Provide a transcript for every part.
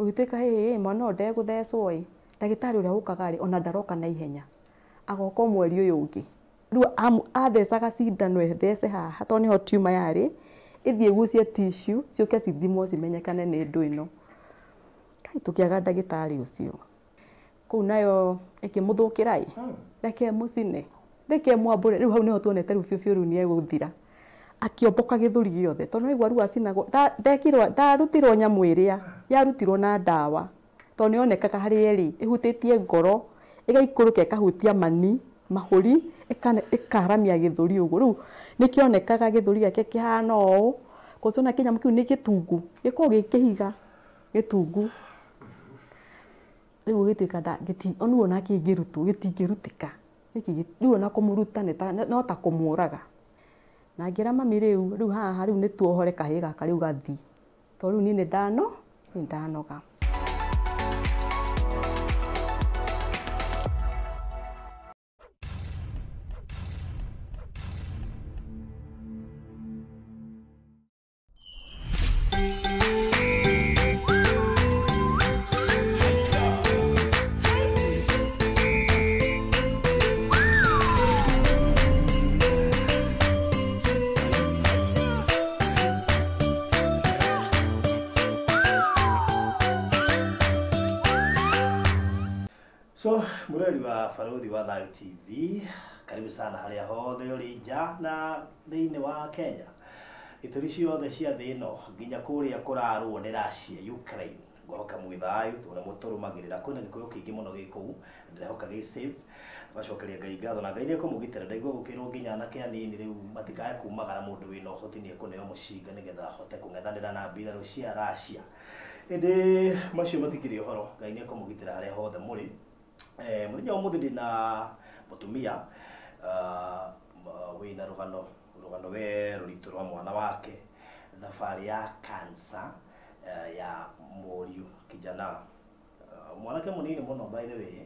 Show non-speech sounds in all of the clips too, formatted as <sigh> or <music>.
ũgĩtuĩka hĩ mwana ode ndegũthecwo i dagitari ũrĩa ũkaga ri ona ndaroka na ihenya agoko mweri ũyũ ũngĩ rĩu athecaga cindano ĩthece ha hatoni ho tuma yari ithie gucia tissue ciũke cithimwo cimenyekane ni ndu ino kai tukiaga dagitari ucio kũu nayo ĩkĩmũthũkĩra ĩ reke ĩmũcine reke ĩmwambũre rĩu hau nĩho tuonete fiu fiu biũ rĩu nĩegũthira akĩomboka gĩthũri gĩothe tondũ no igwa acinagwo ndekirwo ndarutirwo nyamũ ĩrĩa yarutirwo na ndawa tondũ nĩ yonekaga harĩa ĩrĩ ĩhutĩtie ngoro ĩgaikũrũka ĩkahutia mani mahũri ĩkaharamia gĩthũri ũguo rĩu nĩ kĩonekaga gĩthũri gĩake kĩhana ũũ gũtiona kĩnyamũ kĩu nĩ gĩtungu gĩkoragwo gĩ kĩhiga gĩtungu rĩu gĩtuĩka ona kĩngĩrutwo gĩtingĩrutĩka rĩu ona kũmũruta no ta kũmũraga na ngä ra mami rä u rä u haha rä u nä tuohore kahä gaka rä u gathi tondå rä u niä nä ndano nä ndanoga barũthi wa Thayu TV karibu sana harĩa hothe ũrĩ nja na thĩinĩ wa Kenya ituri ciothe cia thĩ ĩno nginya kũrĩa kũrarũo nĩ Russia Ukraine ngwahoka mwĩ thayũ tuone mũtũrũmagĩrĩra kwĩna gĩkũyũ kĩingĩ mũno gĩ kũu ndĩrehoka gĩ safe Ngai ngatho na Ngai nĩekũmũgitĩra ndaigua gũkĩrwo nginya anake anini rĩu matikae kumagara mũndũ wĩna ũhoti nĩekũneo mũcinga nĩgetha ahote kũng'ethanĩra na mbirarũ cia Russia ĩndĩ macio matikĩrĩ ũhoro Ngai nĩekũmũgitĩra harĩa hothe mũrĩ eh muthenya umuthi ndi na mutumia tumia ah, wä na rugano rugano we ritå rwa mwana wake thabarä ya kansa eh, ya ya muriu kijana ah, må nini må no by the way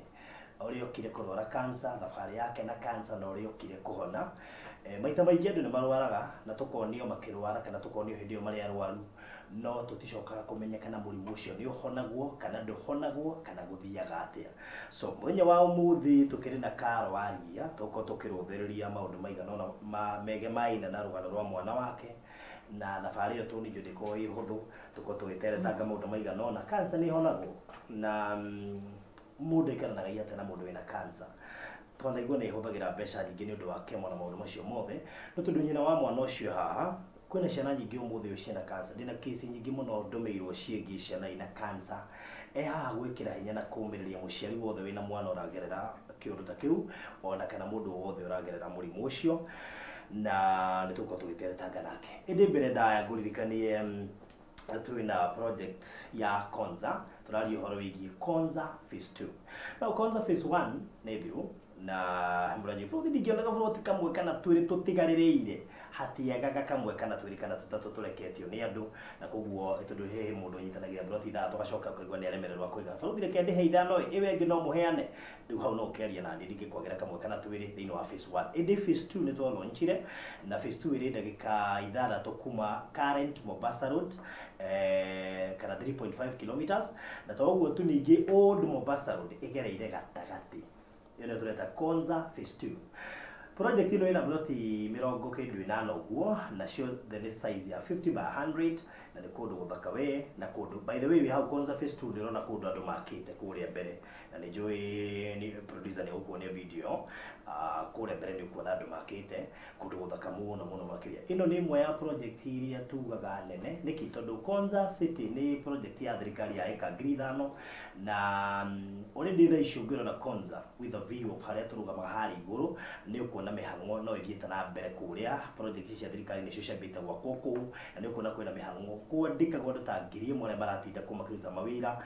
rä okire kurwara kansa thabarä yake na kansa na rä okire kuhona hona eh, maita maingä andå ni marwaraga na tukonio makirwara kana tukonio hindi iyo mari arwaru no tuticokaga kumenya kana murimu ucio ni uhonagwo kana nduhonagwo kana guthiaga atia so muthenya wa umuthi tukiri na karo waria tuko tukiruthiriria maundu maigana ona ma mege maina na rugano rwa mwana wake na thabarä ä yo tå nä ndä ä hå thå tå korwo tå gä teretanga maå ndå maigana kansa nä honagwo na må mm, ndå aikaranaga iate na må ndå wä na kansa twanaigua nä ä hå thagä ra mbeca nyingä nä å ndå wa kemwa na maå ndå macio mothe no tondå nyina wa mwana å cio haha kwina ciana nyingi umuthi uyu ciana kansa ndina kesi nyingi muno ndumiirwo ciingi ciana ina kansa ehaha gwikira hinya na kumiriria muciari wothe wina mwana uragerera kiundu ta kiu ona kana mundu wothe uragerera murimu ucio na nä tå korwo tå gä teretanga nake ä mbere ndaya ngå ririkanie mm, twä na project ya konza tå raria å horo wä giä konza phase 2 now konza phase 1 nä thiru na må ranjå bå rå thi ndingä onaga bå rå kamwe kana twä rä tå tigarä rä ire hatiagaga kamwe kana twiri kana tutatu tureketio ni andu na koguo tondu he mundu nyitanagira broti ithaa gacoka kaigua ni aremererwa kuiga baruthi reke ndihe ithano iwe ngi no muheane riu hau no ukearia nani ndingikwagira kamwe kana twiri thiini wa phase 1 indi phase 2 ni twalonchire na phase 2 iri ndagika ithathatu kuma current mombasa road eh, kana 3.5 kilometers na toguo tu ningi old mombasa road igereire gatagati ino tureta konza phase 2 project ino ina ploti mirongo kindu guo na nacio the size ya 50 by 100 na kundu guthaka we na kundu by the way we have Konza Phase 2 nä rona kundu andå makite kuria mbere na nä njå ni producer nä gukuonia video uh, ah, kuria mbere nä ukuona andå makite kundu guthaka muno muno makiria ino nä mwe ya project iria tugaga nene nä kä tondå Konza City nä project ya thirikari ya eka ngiri ithano na already tha icio ngä Konza with a view of harä a tå rå gamaga harä igå nä å kuona mä hang'o no ä thiä ta na mbere kå rä a project cia thirikari nä cio ciambä te gwakwo kå u na nä å kuona kwä na mä hang'o kwandika kwa ta ngiri imwe aria maratinda kuma kiruta mawira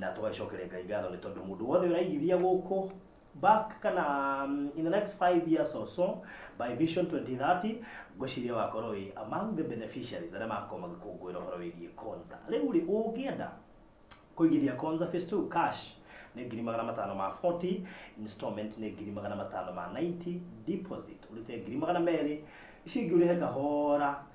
na tugacokeria ngai ngatho ni tondu mundu wothe uraigithia guku back kana um, in the next 5 years or so by vision 2030 ngwĩciria wakorwo wĩ among the beneficiaries arĩa makorwo magĩkũngũĩra ũhoro wĩgiĩ konza rĩu rĩ ũngĩenda kũigithia konza phase 2 cash nĩ ngiri magana matano ma 40 installment nĩ ngiri magana matano ma 90 deposit ũrĩte ngiri magana meri icio ingĩ kahora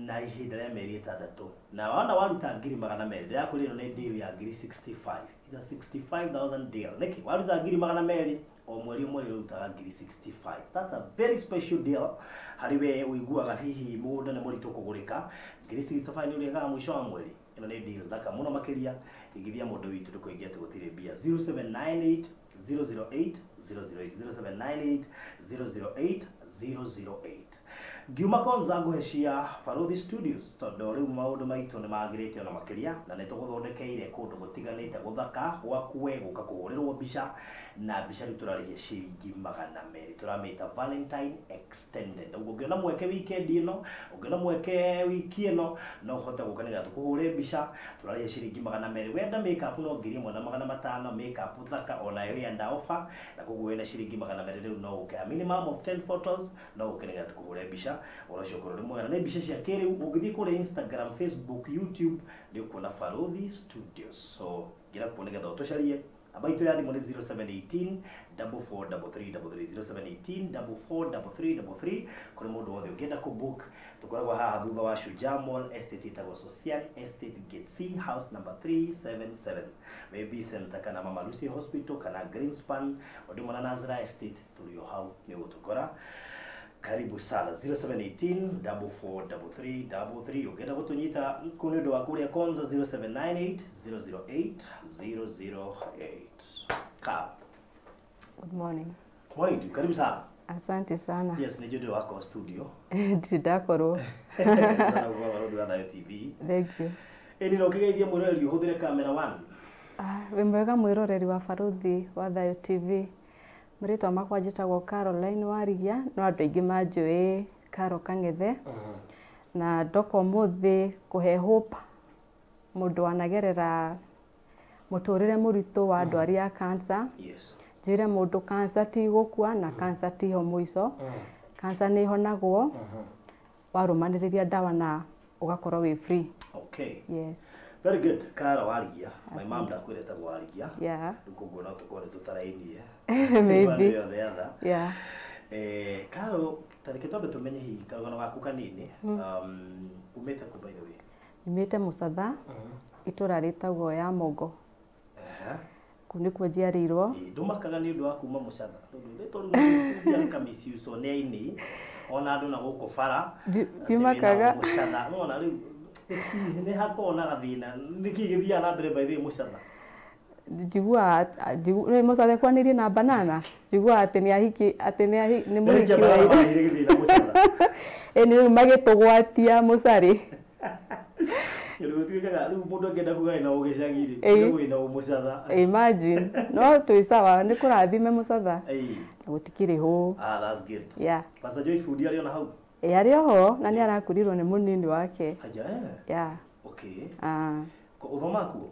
na ihinda rĩa mĩeri ĩtandatũ na wana waruta ngiri magana merĩ ndĩrakwĩra ĩno nĩ deal ya ngiri 65 it's a 65000 deal nĩkĩ waruta ngiri magana merĩ o mweri o mweri ũrutaga ngiri 65 that's a very special deal harĩ we ũiguaga hihi mũgũnda nĩ mũritũ kũgũrĩka ngiri 65 nĩ ũrĩkaga mũico wa mweri ĩno nĩ deal thaka mũno makĩria igithia mũndũ witũ ndũkũingia atĩ gũtirĩ mbia 0798 008 008 0798 008 008 ngiuma konza ngũheciia Barũthi Studios tondũ rĩu maũndũ maitũ nĩ magĩrĩte ona makĩria na nĩ tũgũthondekeire kũndũ gũtiganĩte gũthaka gwakue gũka kũhũrĩrwo mbica na mbica rĩu tũrarĩhia ciringi magana merĩ tũramĩta Valentine Extended ũguo ũngĩona mweke wikendi ĩno ũngĩona mweke wiki ĩno no ũhote gũka nĩgetha tũkũhũre mbica tũrarĩhia ciringi magana merĩ wenda makeup no ngiri ĩmwe na magana matano makeup thaka onayo ĩanda offer na koguo wĩna ciringi magana merĩ rĩu no ũke a minimum of 10 photos no ũke nĩgetha tũkũhũre mbica kuiendesha urashobora kurora naye bisheshe akere ugithie kuri Instagram Facebook YouTube ni ukona Farodhi Studios so gira kuone gatha utusharie abaito ya thimu ni 0718 4433 kuri mundu wothe ungienda kubook tukoragwo haha thutha wa shujamol Estate itagwo Social Estate Gate house number 377 maybe center kana Mama Lucy Hospital kana Greenspan odimona Nazara Estate tulio hau ni utukora karibu sana 0718 4433 33 ukenda kutunyita kunido wa kuria konza 0798 008 008 Ka. Good morning. Morning tu, karibu sana. Asante sana. Yes, ni Jode wako studio. Ndidakorwo. <laughs> Ndana <laughs> gwa warudu wa Dayo TV. Thank you. Eni eh, no kigeithia mwiroreri uhuthire camera 1. Ah, wimwega mwiroreri wa Baruthi wa Dayo TV. rĩtwa makwa njĩtagwo caroline warigia no andũ aingĩ manjũĩ karo kang'ethe uh-huh. na ndoka ũmũthĩ kũhe hope mũndũ wanagerera mũtũrĩre mũritũ wa andũ uh-huh. arĩa kansa njĩre mũndũ kansa ti gũkua na kansa uh-huh. tiho mũico kansa nĩ honagwo warũmanĩrĩria ndawa na ũgakorwo wĩ free okay. yes. very good kara warigia my mom ndakwirete gwarigia yeah ndu koguo to tukorwo tutarainie <laughs> maybe yothe atha yeah eh karo tareke twambe tumenye hihi karugano gaku kanini hmm. um umete ku by the way nyumite mucatha uh -huh. itura ritagwo ya mongo uh -huh. kå nä kuo njiarä ndå makaga nä å ndå wa kuma må catha tondå rä tå rä kamiciuconä-inĩ ona andå na gå kå bara ndimakaga no catha nona nä hakoragwo na gathĩna nä kä gä thiaga na mbere må catha njiguaga må catha ekwanä rie na banana njiguaga atä nä ahiki atä nä må hiki nä rä u magä tå gwatia må carä imagine no twä sawa nä kå rathime må catha na gå tikä rä hå e ari oho na ni arakurirwo ni munini wake haja eh? yeah okay ah uthomakuo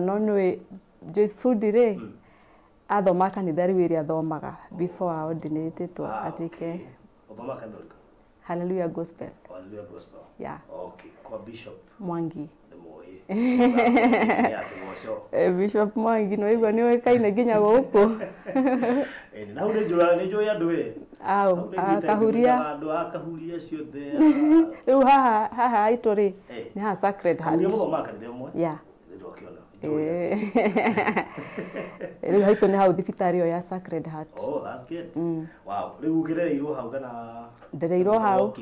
no nä Joyce rä hmm. athoma kanitha rä u ä rä athomaga oh. before tä two atuä Hallelujah Gospel. Hallelujah Gospel. Yeah. Okay, kwa Bishop. Mwangi. Eh, bishop mwangi nä waigua nä ginya nginya gå na u nä ya andå au kahuria andå kahuria ciothe <laughs> u haha ha aitå rä eh. nä haha sacred heart ya rä u haitå nä hau thibitarä ä yo ya sacred heart oh, mm. Wow, u kä rereirwo hau kana ndereirwo hau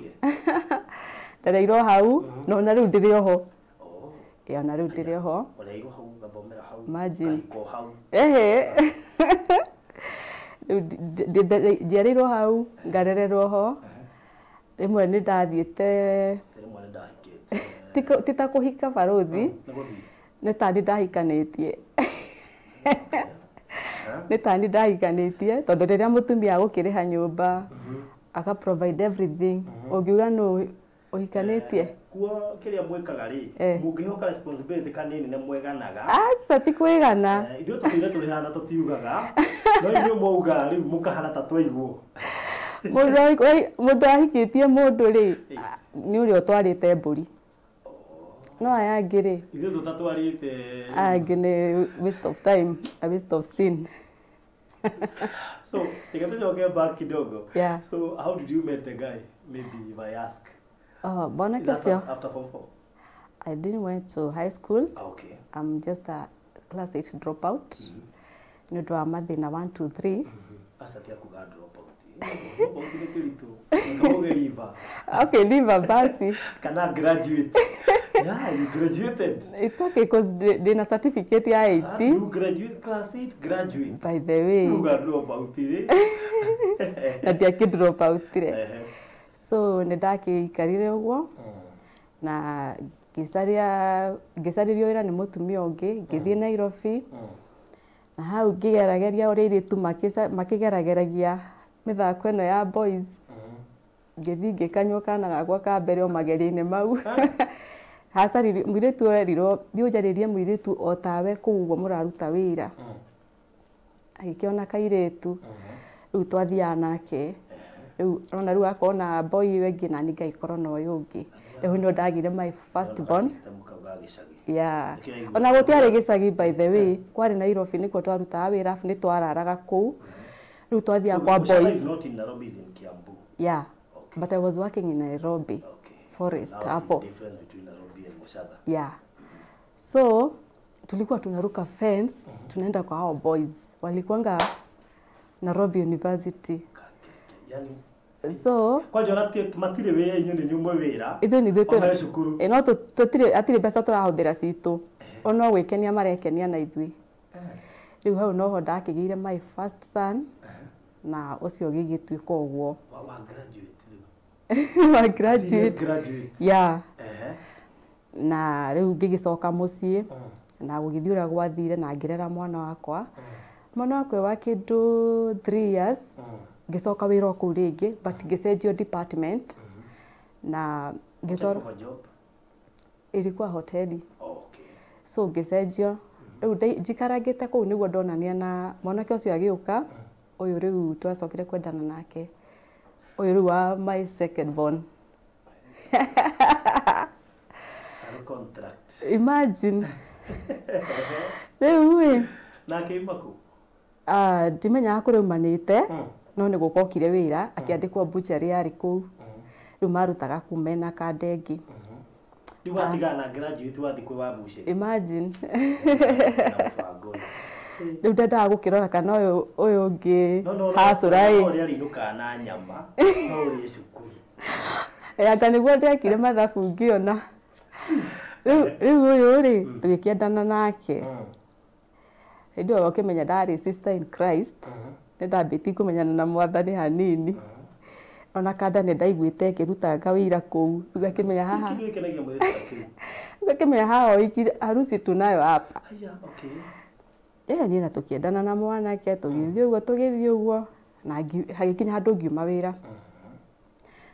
<laughs> ndereirwo hau mm-hmm. no na rä u ndä rä oho ya na riu ndire ho irwo hau ngarererwo ho rä mwe nä gathomera hau imagine ko hau ehe njiarĩirwo hau ngarererwo ho rĩmwe nĩ ndathiĩte ti ta kũhika barũthi nĩ tani ndahikanĩtie nĩ tani ndahikanĩtie tondũ rĩrĩa mũtumia agũkĩrĩha nyũmba ngä mm-hmm. uga everything å hikanä tie kuo kiria mwikaga ri eh. mungihoka responsibility kanini ne mweganaga asa ah, ti kwegana eh, ithuĩ tũtire tũrĩ hana tũtiugaga no inyuĩ mwauga rĩu mũkahana ta twaiguo mũndũ ahikĩtie mũndũ rĩ eh. ah, nĩ ũrĩa ũtwarĩte mbũri no aya angĩ rĩ ithuĩ tũtatwarĩte angĩ nĩ waste of time a waste of sin so tikatucoke back kidogo yeah. so how did you meet the guy maybe if i ask Oh, born Is that after, after form four? I didn't went to high school. Ah, okay. I'm just a class eight dropout. Mm -hmm. a math in a one, two, three. 3 mm-hmm. acatia kuga <laughs> okay liva basi <laughs> kana graduate <laughs> yeah you graduated it's okay because ndina certificate ya 80 ah, you graduate class 8 graduate by the way uga drop out eh? na ndiakĩ dropout. out re so nä ndakä uguo na ngäcarä wä nä må tumia å ngä ngä thiä mm. nairobi mm. na hau ngä gerageria å rä a irä makä gerageragia mä thako ä no ya boys ngä thiä ngä kana gakwa ka mbere o mageria-inä mau <laughs> hasa mwirä tu oerirwo ujaririe njarä rie mwirä tu o tawe kå guo må raruta wä ra mm. agä kä ona kairä tu mm-hmm. u twathiaga nake riu rona riu na boy wengi na niĩ ngaikorwo na ũyũ ũngĩ rĩu nĩ ndagire my first born yeah ona gũtiarĩ gĩcagi by the way kwarĩ na Nairobi nĩkuo twarutaga wĩra nĩ twararaga kũu mm-hmm. rĩu twathiaga kwa boys not in in nairobi is yeah okay. but I was working in Nairobi okay. forest hapo yeah mm-hmm. so tulikuwa tunaruka fence mm tunaenda kwa hao boys walikuanga Nairobi University yani so kwanja ona matirä wä ra-inä nä nyumwe wä ra ithuä nithuä cukuru no atirä mbeca tå rahå thä ra citå eh. ona gwä kenia marekenia na ithuä eh. rä u hau noho ndakä gä ire my first son eh. na å cio gä gä tuä ka å guo na rä u ngä gä coka må ciä mm. na gå gä thiä å rä a gwathire na ngä rera mwana wakwa mm. mwana wakwa e wa kä ndå ngicoka wira ku ringi but ngicenjio department mm -hmm. na ngitoro ilikuwa hoteli oh, okay. so ngicenjio mhm. riu mm -hmm. jikarangite kuu niguo ndonania na mwanake ucio agiuka uyu riu twacokire kwendana nake uyu riu wa my second born <laughs> imagine <laughs> riu ah, ndimenyaga kuriumanite mm -hmm. no nä kokire wä ra akä andä kwo mbuca mhm. rä arä kå u rä u marutaga kumena mhm. ah. na kandengi rä u watigana rä u ndendaga gå kä rora kana å yå ngä hacåraä na å rä cukuru anga <laughs> nä guo ndekire mathabu ngä ona rä u å yå rä mm. tå gä kä endana nake hä ndä ä yo å kä menya ndarä nä ndambä menyana na mwathani hanini ona kanda nä ndaiguä ngä wira kå u menya haha ngakä menya haha oiki harusi tunayo hapa yeye niä na tå kä endana na mwanake tå gä thiä å guo tå gä thiä å guo na hagä kinya handå ngiuma wä ra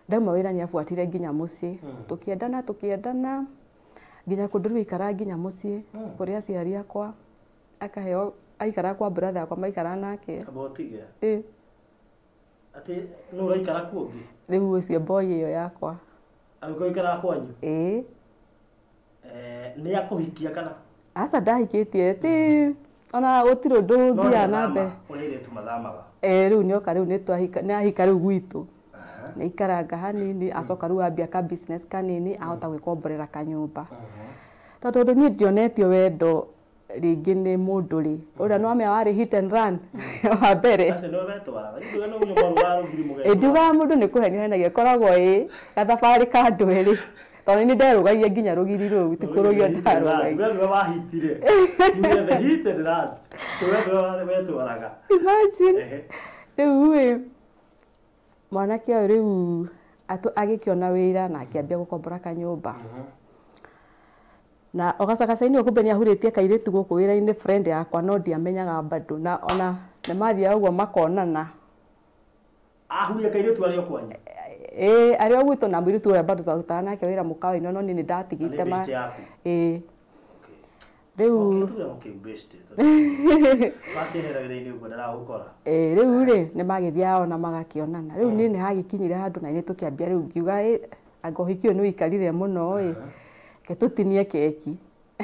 ndauma wä ra nä abuatire nginya må ciä tå kä endana tå kä endana nginya kå ndå rä ikara nginya må ciä kå rä aciari akwa akaheo aikara kwa brother akwa maikara nake rä u å cio mboi ä yo yakwa aca ndahikä tie tä mm-hmm. ona gå tirå ndå thiaga nambe å rä tu rä u nä oka rä u nä ahika rä u gwitå nä aikaranga hanini mm-hmm. acoka rä u ambia ka kanini ahota mm-hmm. gwä komborera kanyå mba tondå niä ndionetio wendo rĩngĩ nĩ mũndũ rĩ ũrĩa no amea warĩ hit and run <laughs> wa mbere ĩndi wa mũndũ nĩ kũhenihanagia koragwo ĩ gathabarĩ ka andũ erĩ tondũ nĩ nderũgagia nginya rũgiri rũu ti kũrũgia ndarũgagia imagine rĩu ĩ mwanake ũyũ rĩu agĩkĩona wĩra na akĩambia gũkombora kanyũmba uh -huh na ogacagacainä å kumbe nä ahurä tie kairä tu gå kå wä ra-inä friend yakwa no ndiamenyaga bado na ona nä mathiaga å guo makonana ahuria kairä tu arä o kwanyu ä arä o gwitå na må irä tu å rä a bado twarutaga nake wä ra må kawa-inä no nä nä ndatigä te ma ä rä u rä u rä nä magä thiaga ona magakĩonana rä u nä nä hagä kinyire handå na nä tå kä ambia rä u ngiuga angä å hiki å yå nä å ikarire må no ä getutinie keki <laughs>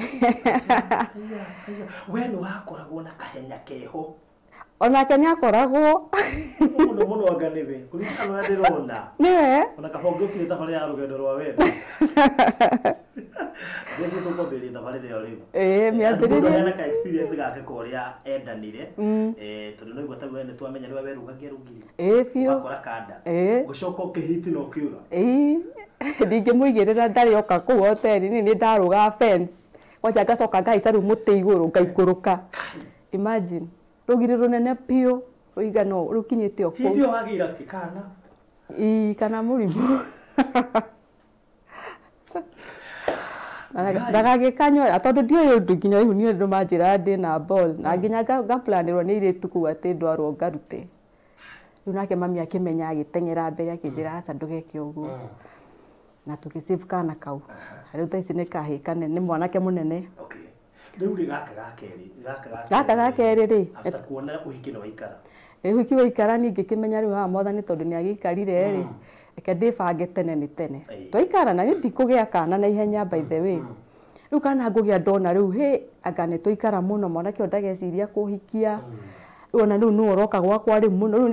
we nä wakoragwo na kahenya keho onake nä akoragwo må må no anga nä we kå ringana rä rona nä we ona kabonge å kire thabarä ya rå gendo rwa wendo jesu tå kwambä rä thabarä rä ä yo rä u mä ambä rä rä gake ka å rä a endanire mm. eh, tondå naigua taguo nä twamenya nä we werå gagia rå ngiri biå gakora kanda gå coka å kä hiti na å kä å ra <laughs> ndingä må igä rä ra ndarä oka kå u hoteri-inä nä ndarå ga wanja ngacoka ngahaica rä u må tä igå rå ngaikå rå ka rå girä rå nene piå rå igana rå kinyä te okåi kana må rimå ndagagä kanyua tondå ndiå yå ndå nginya ihu niondå manjä ra ndä na ball na hmm. nginya ngaplanä rwo nä irä tu kåu atä ndwarwo ngarute rä u nake mami akä menya agä tengera mbere akä njä ra aca ndå geke å guo hmm. na tugä kana kau rä u thaici nä kahä kane nä mwanake må nene rä u gaka ga rä å hiki waikara ningä kä menya rä u haha mwathani tondå nä agä ikarire rä hmm. reke ndä bange tene nä tene twaikara na nä ndikå gä a kana na ihenya mbaithe wä hmm. rä u kana ngå gä a ndona rä u hä anga nä twaikara må no mwanake å ndageciria kå hikia hmm. ona rä u nä oroka gwakwa rä må no rä u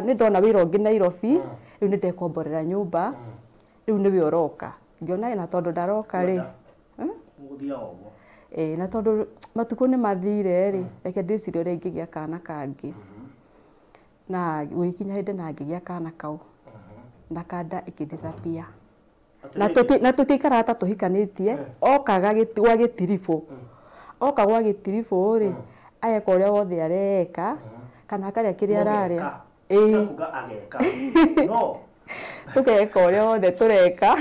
nä ndona wä ra å ngä nairobi rä u nä ndekomborera nyå mba riu niwe uroka ngiona na tondu ndaroka ri e, na tondu matuko ni mathire ri reke ndicirie uria ingigia kana kangi na wikinya hinde na ngigia kana kau mm-hmm. na kanda ikidisapia na tutikarata tuhikanitie okaga eh. gwa gitiribu oka gwa gitiribu ri ageka uria wothe areka mm. kana akarĩa kĩrĩa no tugeka å rä a wothe tå reka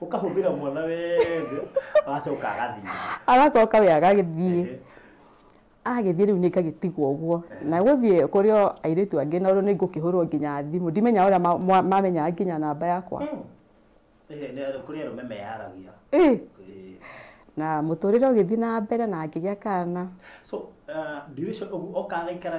å kahå ra mwana wende agacoka agathiä agacoka we agagäthiä agäthiä rä u nä ngagä tigwo å guo na gå thiä kå rä o airä tu angä na rä nä ngå kä hå rwo nginya thimå ndimenya å rä a mamenyaga nginya namba yakwa hmm. na må tå rä re å gä thiä na mbere na ngä gä a kana uh, okaga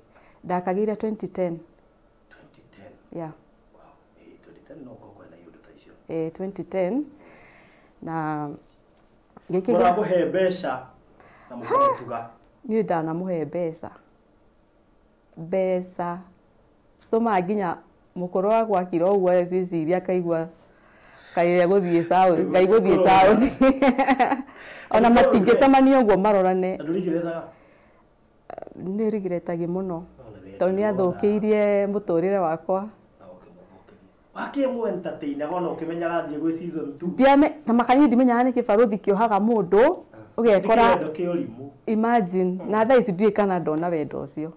ndakageire 2010 2010 yeah wow. eh, 2010 na iundu ta icio eh 2010 na giki muhe mbeca na mutuga niä ndanamuhe mbeca mbeca citåmaga nginya må korwo rwa gwakira å guo ciciria akaigua kaä gå thiä kai gå thiä sauthi ona matingä cemania å guo marorane nä rigiretagia må no tondå nä athåkä irie må tå rä re wakwa na makanyä ndimenyaga nä kä barå thi kä ohaga må ndå å ah, gekora na hmm. thaa ici ndirä kana ndona wenda å cio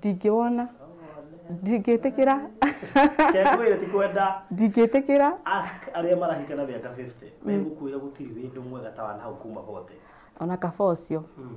ndingä wona ndingä tä kä ra tä kä ra arä a marahikana mä aka megå kwä ra gå tirä wä ndå mwega ta wanahau kuma hothe ona kaba å cio mm.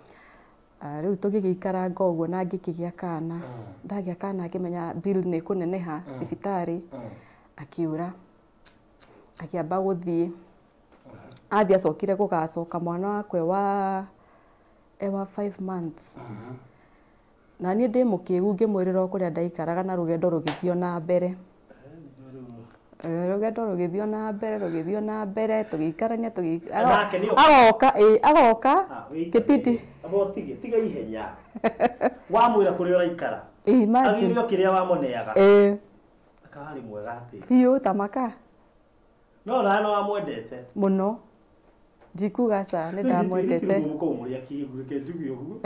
Ah, rä u tå gä gä ikaranga å guo na ngä kä gä a kana ah. ndagä a kana akä menya nä kå neneha ah. thibitarä akä å ra akä amba gå thiä athiä acokire gå gacoka mwana wakwe wa ewa five months na niä ndä må kä gu ngä mwä rä ra kå rä a ndaikaraga na rå gendo rå gä thio na mbere Eh, rugendo rugithio na mbere rugithio na mbere tugiikarania agoka agoka ah, kipindi abotige tiga ihenya wamwira kuria uraikara agirio kiria wamoneaga akarĩ mwega atĩ biũ ta maka no nawe no wamwendete mũno ndikuga ca nä ndamwendete mũkũmũrĩa kĩguo kĩnjugi ũguo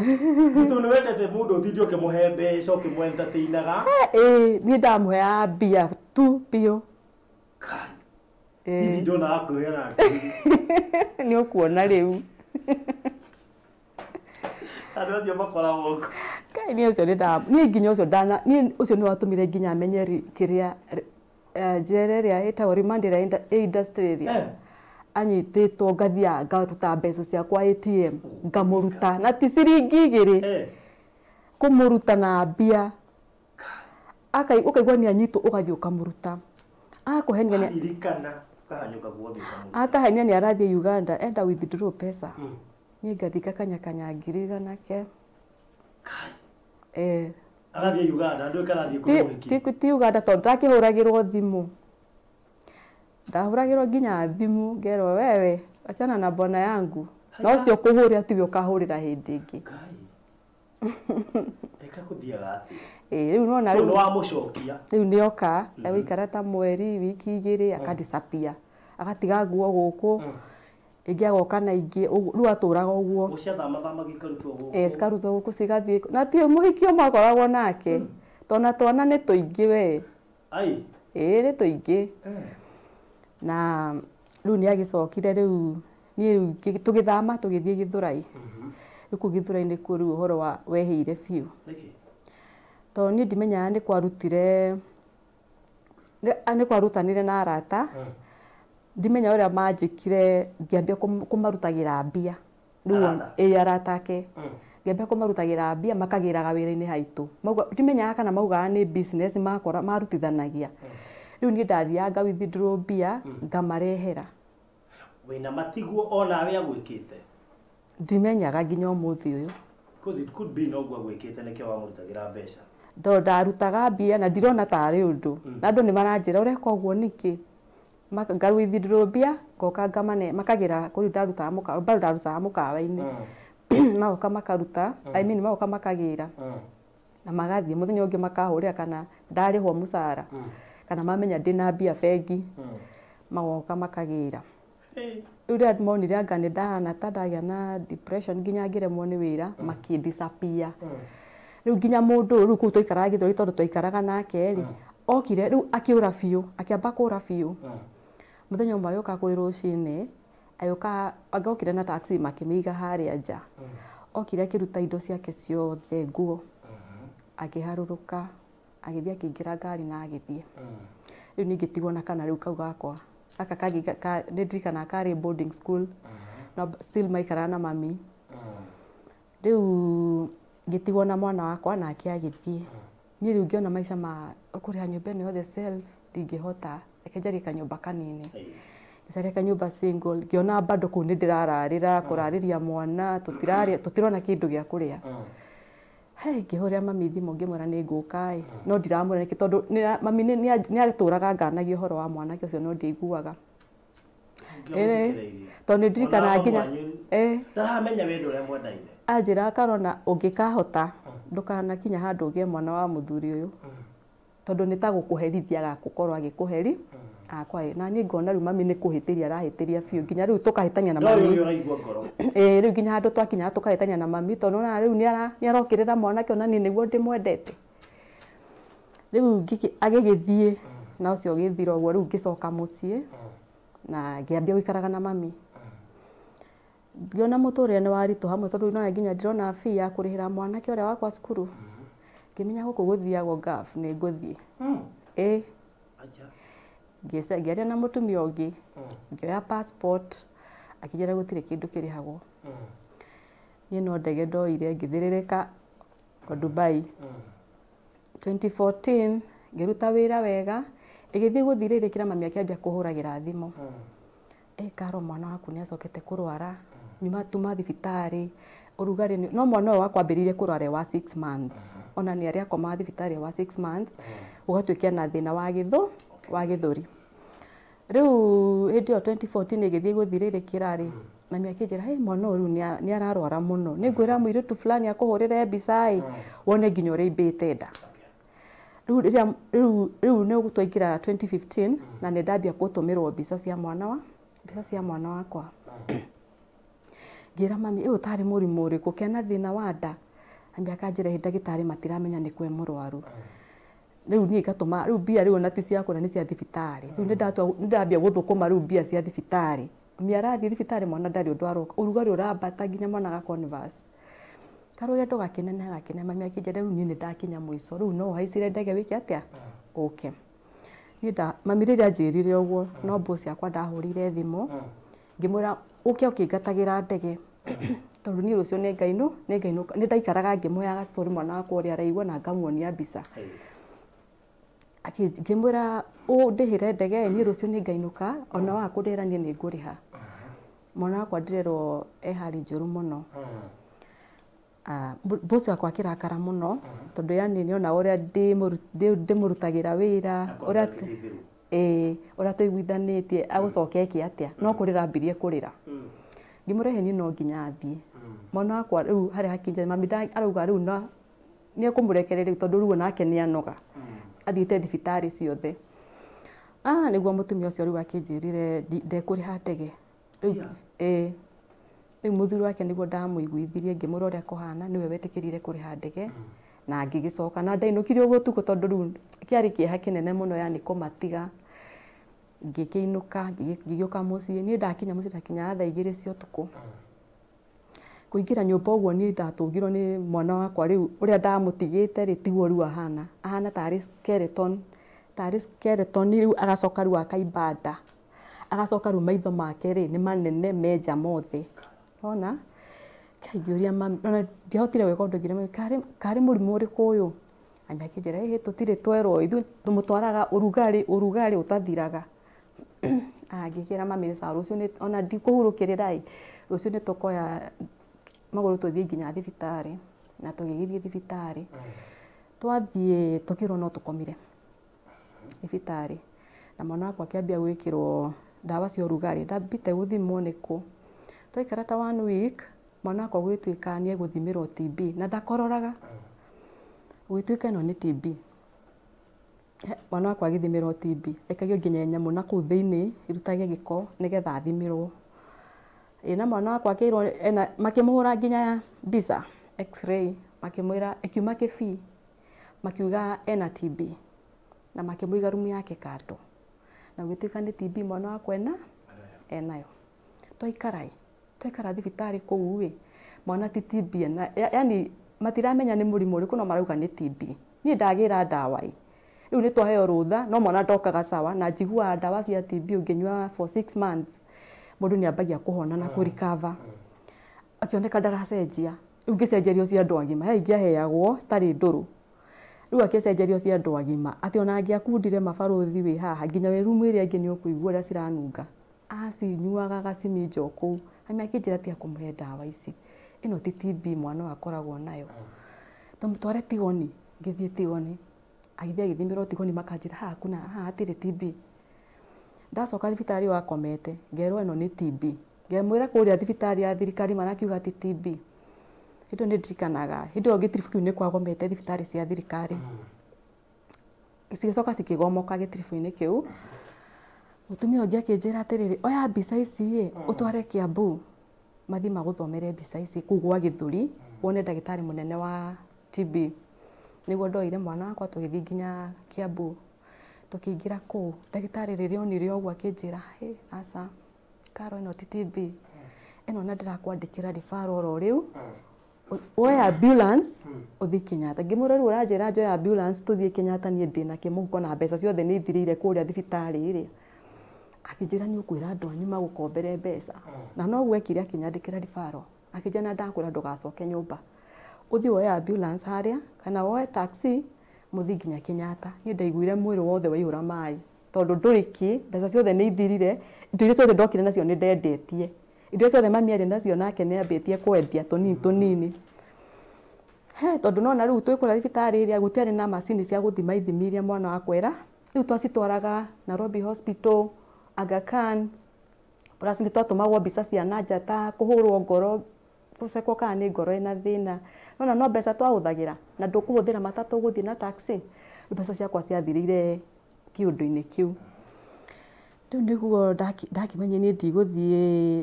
å nĩ wendete mũndũ ũtindi ũkĩmũhe mbeca ũkĩmwentatĩinaga ĩĩ niĩ ndamũheaga mbia tu biå Eh. indi ndona akwĩra <laughs> nĩ ũkuona rĩu <laughs> andå acio makoragwo kai nä å cio nä nginya å cio ndana å cio nä watåmire nginya menye kä rä a eh, njere rä a ätagwo rimand ä rä a industry eh. anyitä two ngathia ngaruta mbeca ciakwa atm oh ngamå ruta na ti ciringi igä rä kå må ruta na mbia å kaigua nä anyitwo å gathiä å kamå ruta akå henia akahenia nä arathiä uganda enda withdraw pesa ni hmm. niä ngathika kanyakanya ngiriga nake eh. ti uganda tondå ndakä hå ragä rwo thimå ndahå ragä rwo nginya thimå ngerwo wewe achana na bwana yangu na ucio kuhuria tiwe ukahurira hindi ingi ä u nä oka egåikara ta mweri wiki igä rä mm. akadisapia agatiga nguo gå kå ngä agoka naingä rä u atå raga å guo gå kå cigathiä na ti må hikio makoragwo nake tona mm. twana nä tå ingä we ä nä tå ingä na rä u nä agä cokire rä u niä tå gä thama tå gä thiä gä thå rai mm-hmm. rä kå gä thå rai nä kuo rä u å horo wehä ire biå to ni dimenya ni kwarutire ni kwarutanire na arata hm. dimenya uria majikire ngiambia kumarutagira mbia ruo e arata ake hm. ngiambia kumarutagira mbia makagiraga wira haitu mauga dimenya kana mauga ni business makora marutithanagia hm. riu niä ndathianga withdraw mbia ngamarehera wina matiguo we agwikite ginyo ndimenyaga nginya å må thä å yå noguo agwikite nikio wamurutagira mbeca tondå ndarutaga mbia na ndirona tarä å ndå mm. na andå nä maranjä ra å reka å guo nä kä ngarå mbia ngoka ngamane makagä ra kå rä mbarå ndarutaga må kawa-inä ah. <clears throat> magoka makaruta aimini ah. magoka makagä ra ah. na magathiä må thenya å ngä makahå rä ra kana ndarä hwo må cara kana mamenya ndä na mbia bengi magoka makagä ra rä u monire anga nä ndahana ta ndagä na nginya ngä remwo nä wä ra makä riu nginya mundu riu kuu twaikaraga githori tondu twaikaraga nake ri ah. okire riu akiura biu akiamba kuura biu ah. muthenya umwe agioka kwi rucini agioka agokire na taxi makimiiga haria nja ah. okire akiruta indo ciake ciothe nguo akiharuruka agithii akiingira ngari na agithii riu ningitigwo na kana riu kau gakwa gaka kangi nindirikana kari boarding school na still maikaraga na mami riu ngĩtigwo na mwana wakwa nake agĩthiĩ ni rĩu ngĩona maisha ma kũrĩha nyũmba ĩno yothe self ndingĩhota ekenjaria kanyũmba kanini ngicaria kanyũmba single ngĩona bado kũu ni ndĩrararĩra kurariria mwana tũtirarĩa tũtirona kĩndũ gĩa kũrĩa he ngĩhũrĩra mami thimũ ngĩmwĩra nĩ ngũka ĩ no ndiramwĩra nĩkĩ tondũ mami nĩ atũraga nganagia ũhoro wa mwanake ũcio no ndiaiguaga tondũ nĩ ndirikanaga nginya ndaramenya wendo ũrĩa mwendaine anjĩra karona ũngĩkahota ndũkanakinya handu ũgĩe mwana wa muthuri uyu tondu ni ta gũkũherithia gagũkorwo agĩkũheri akwa na ni ngona rĩu mami nĩ kũhĩtĩria arahĩtĩria biũ nginya rĩu tũkahĩtania na mami ĩĩ rĩu nginya handũ twakinya tũkahĩtania na mami tondu na tondũ ona rĩu nĩ mwana ke ona niĩ nĩguo ndĩmwendete rĩu agĩgĩthiĩ na ucio ũgĩthira ũguo rĩu ngĩcoka mũciĩ na ngĩambia gwikaraga na mami ngiona muturire ni waritu hamwe tondu ina nginya ndirona fi ya kurihira mwanake uria wakwa cukuru ngimenya guku guthiagwo gaf ni e ngiesa ngiaria na mutumia ungi hmm. ngioya passport akinjira gutire kindu kirihagwo hmm. ni no ndege ndoire ngithirireka o hmm. Dubai 2014 ngiruta wira wega ĩgĩthiĩ guthiririkira mami akĩambia kũhũragĩra thimũ ĩ karo mwana waku nĩ acokete kũrwara nyuma tuma thibitarä urugari no mwana ũyũ wakwambĩrĩirie kũrwara wa 6 months ona nĩ arĩa akoma thibitarĩ wa 6 months ũgatuĩkia na thĩna wa gĩthũ wa gĩthũri rĩu hĩndĩ ĩyo 2014 ĩgĩthiĩ gũthirĩrĩkĩra rĩ hmm. na mĩaka njĩra hĩ mwana ũyũ nĩ ararwara mũno nĩ ngwĩra tu fulani rä mbica ĩ hmm. wone nginya ũrĩa imbĩte nda rĩu nĩ twaingĩra 2015 hmm. na nä ndambia gũtũmĩrwo tå mä mwana wa mbica cia mwana wakwa ngira mami iyo tari muri muri ko kena thina wanda ambi mami hinda gitari matiramenya ni kwe murwaru riu ni gatuma riu bia riu na ti ciakwa ni cia thibitari riu ni rĩu nĩndambia gũthũkũma riu bia cia thibitari mami arathiĩ thibitarĩ mwana ndari ũndũ aroka ũrugarĩ ũrambata nginya mwana ga converse karũgendo gakineneha gakine mami akije riu ni ni nĩndakinya muiso riu no haicire ndege atia okay ni da mami rĩrĩa anjĩrire ogwo no mbũũ ciakwa ndahũrĩire thimũ ra å kä uke ukingatagira ndege <clears throat> tondu ni rucio ni ngainu ni ngainu ni ndaikaraga ngimwyaga story mwana wakwa a araigua na ngamuonia mbica ngimwira undihire ndege cio nä ngainå ka ona nä ngå rä ha mwana wakwa ndirerwo ehari njuru muno uh-huh. ah, bosi wakwa akirakara muno uh-huh. tondu yani må rutagä ra wä uria ä å rä a tå iguithaniä no mm. kå rä ra ambirie kå rä ra mm. ngä rehe niä no nginya athiä mm. mwana wakwa rä u harä hakinja rä u nä ekå må rekereria rä u tondå rä u onake nä anoga athiä te thibitarä ciothe ah, nä guo må tumia å cio rä u akä njä rä re ndekå rä ha ndege rä u må thuri wake nä guo ndamå iguithirie ngä må ra å rä a kå hana nä we wetä kä rire kå rä ha ndege na ngä gä coka na ndainå kire å gå tukå tondå rä u kä arä kä eha kä nene må no yanä kå matiga ngĩkĩinũka ngĩgĩũka mũciĩ niĩ ndakinya mũciĩ ndakinya thaa igĩrĩ cia ũtukũ kũingĩra nyũmba ũguo niĩ ndatũngirwo nĩ mwana wakwa rĩu ũrĩa ndamũtigĩte rĩ tiguo rĩu ahana ahana tarĩ skeleton tarĩ skeleton rĩu agacoka rĩu akaimba nda agacoka rĩu maitho make rĩ nĩ manene menja mothe ona ngaingĩria mami ona ndiahotire gwĩka ũndũ ngĩrĩa mami karĩ mũrimũ ũrĩkũ ũyũ mami akĩnjĩra ĩhĩ tũtirĩ twerwo ithuĩ tũmũtwaraga ũrugarĩ ũrugarĩ ũtathiraga angĩgĩra ah, mamĩ sawa rũciũ nĩ ona ndikũhurũkĩrĩra nä tå koya tũkoya magũrũ tũthiĩ nginya thibitarä na twathiä tå kä rwo no komire thibitarä na mwana wakwa kä rwo ndawa cia ũrugarĩ ndambite nä kå twaikara ta one week tuä ka gũgĩtuĩka nĩ egũthimĩrwo TB na ndakororaga gũgĩtuĩka ĩno nĩ TB mwana wakwa agĩthimĩrwo TB ekagio nginya e nyamũ na kũu thĩinĩ irutage gĩko nĩgetha athimirwo ĩ na mwana wakwa akĩirwo ena makĩmũhũra nginya mbica x-ray makĩmwĩra ĩkiuma e kĩbii makiuga ena TB na makĩmũiga rumu yake kando na gũgĩtuĩka nĩ TB mwana wakwa ena enayo twaikara twaikara thibitarĩ kũu ĩ mwana ti TB ena yani matiramenya nĩ mũrimũ ũrĩkũ no marauga nĩ TB niĩ ndagĩra ndawa ĩ riu ni twaheo rutha no mwana ndokaga sawa na njiguaga ndawa cia TB nginyua for six months mundu ni ambagia kuhona na ah. kurikava akioneka ah. ndaracenjia riu ngicenjerio cia andu agima he ingĩaheagwo citarĩ ndũrũ rĩu akĩcenjerio cia andũ agima atĩ ona angĩakundire mabarũthi wĩ haha nginya wĩ rumu ĩrĩa ĩngĩ nĩ ũkũigua ũrĩa ciranunga acinyuaga gacimi njo kũu ami akĩnjĩra tiga kũmũhe ndawa ici ĩno ti TB mwana ũyũ akoragwo nayo ah. tũmũtware Tigoni ngĩthiĩ Tigoni agithi agithimä ra tigoni makanjira ha kuna ha atire tb ndacoka thibitarä yo akomete ngerwo ä no ni tb ngemwä ra kå rä a ya thirikari manakiuga ti tb hä ni ä yo nä ndirikanaga hä ndä ä yo ngä tiribu kwagomete thibitarä cia thirikari isi soka sikigomoka gomoka gä ni kiu kä u mutumia å ngä akä oya mbica ici å tware kä ambu mathi magå thomere mbica ici kugwa githuri wone ndagä munene må nene wa tb niguo ndoire mwana wakwa tugithii nginya kiambu tukiingira kuu ndagitari riria onire uguo akinjira hey, aca karo ino ti tb ino na ndirakwandikira ribaro oro riu woya ambulance uthii Kenyatta ngimwira riu uranjira njoya ambulance tuthii Kenyatta nie ndina kimuhuko na mbeca ciothe ni ithirire kuria thibitari iria akinjira ni ukwira andu anyu magukombere mbeca na noguo ekire akinyandikira ribaro akinjira na ndakwira ndugacoke nyumba uthi woya ambulance haria kana woya taxi muthi nginya kinyata ni ndaiguire mwiri wothe waihura mai tondu nduriki mbeca ciothe ni ithirire ndu iria ciothe ndokire nacio ni ndendetie indo ciothe mami ari nacio nake ni ambĩtie kwendia tũnini tũnini he tondũ nona rĩu twĩkũra thibitari ĩrĩa gutiari na macini cia gũthima ithimi iria mwana wakwa era rĩu twacitwaraga Nairobi Hospital Aga Khan plus nĩ twatũmagwo mbica cia na njata kũhũrwo ngoro gucekwo kana nä ngoro ena thina nona no mbeca twahuthagira na ndukuhuthira matatu guthii na taxi mbeca ciakwa ciathirire kiundu-inä kä u rä u nä guo ndakimenye nä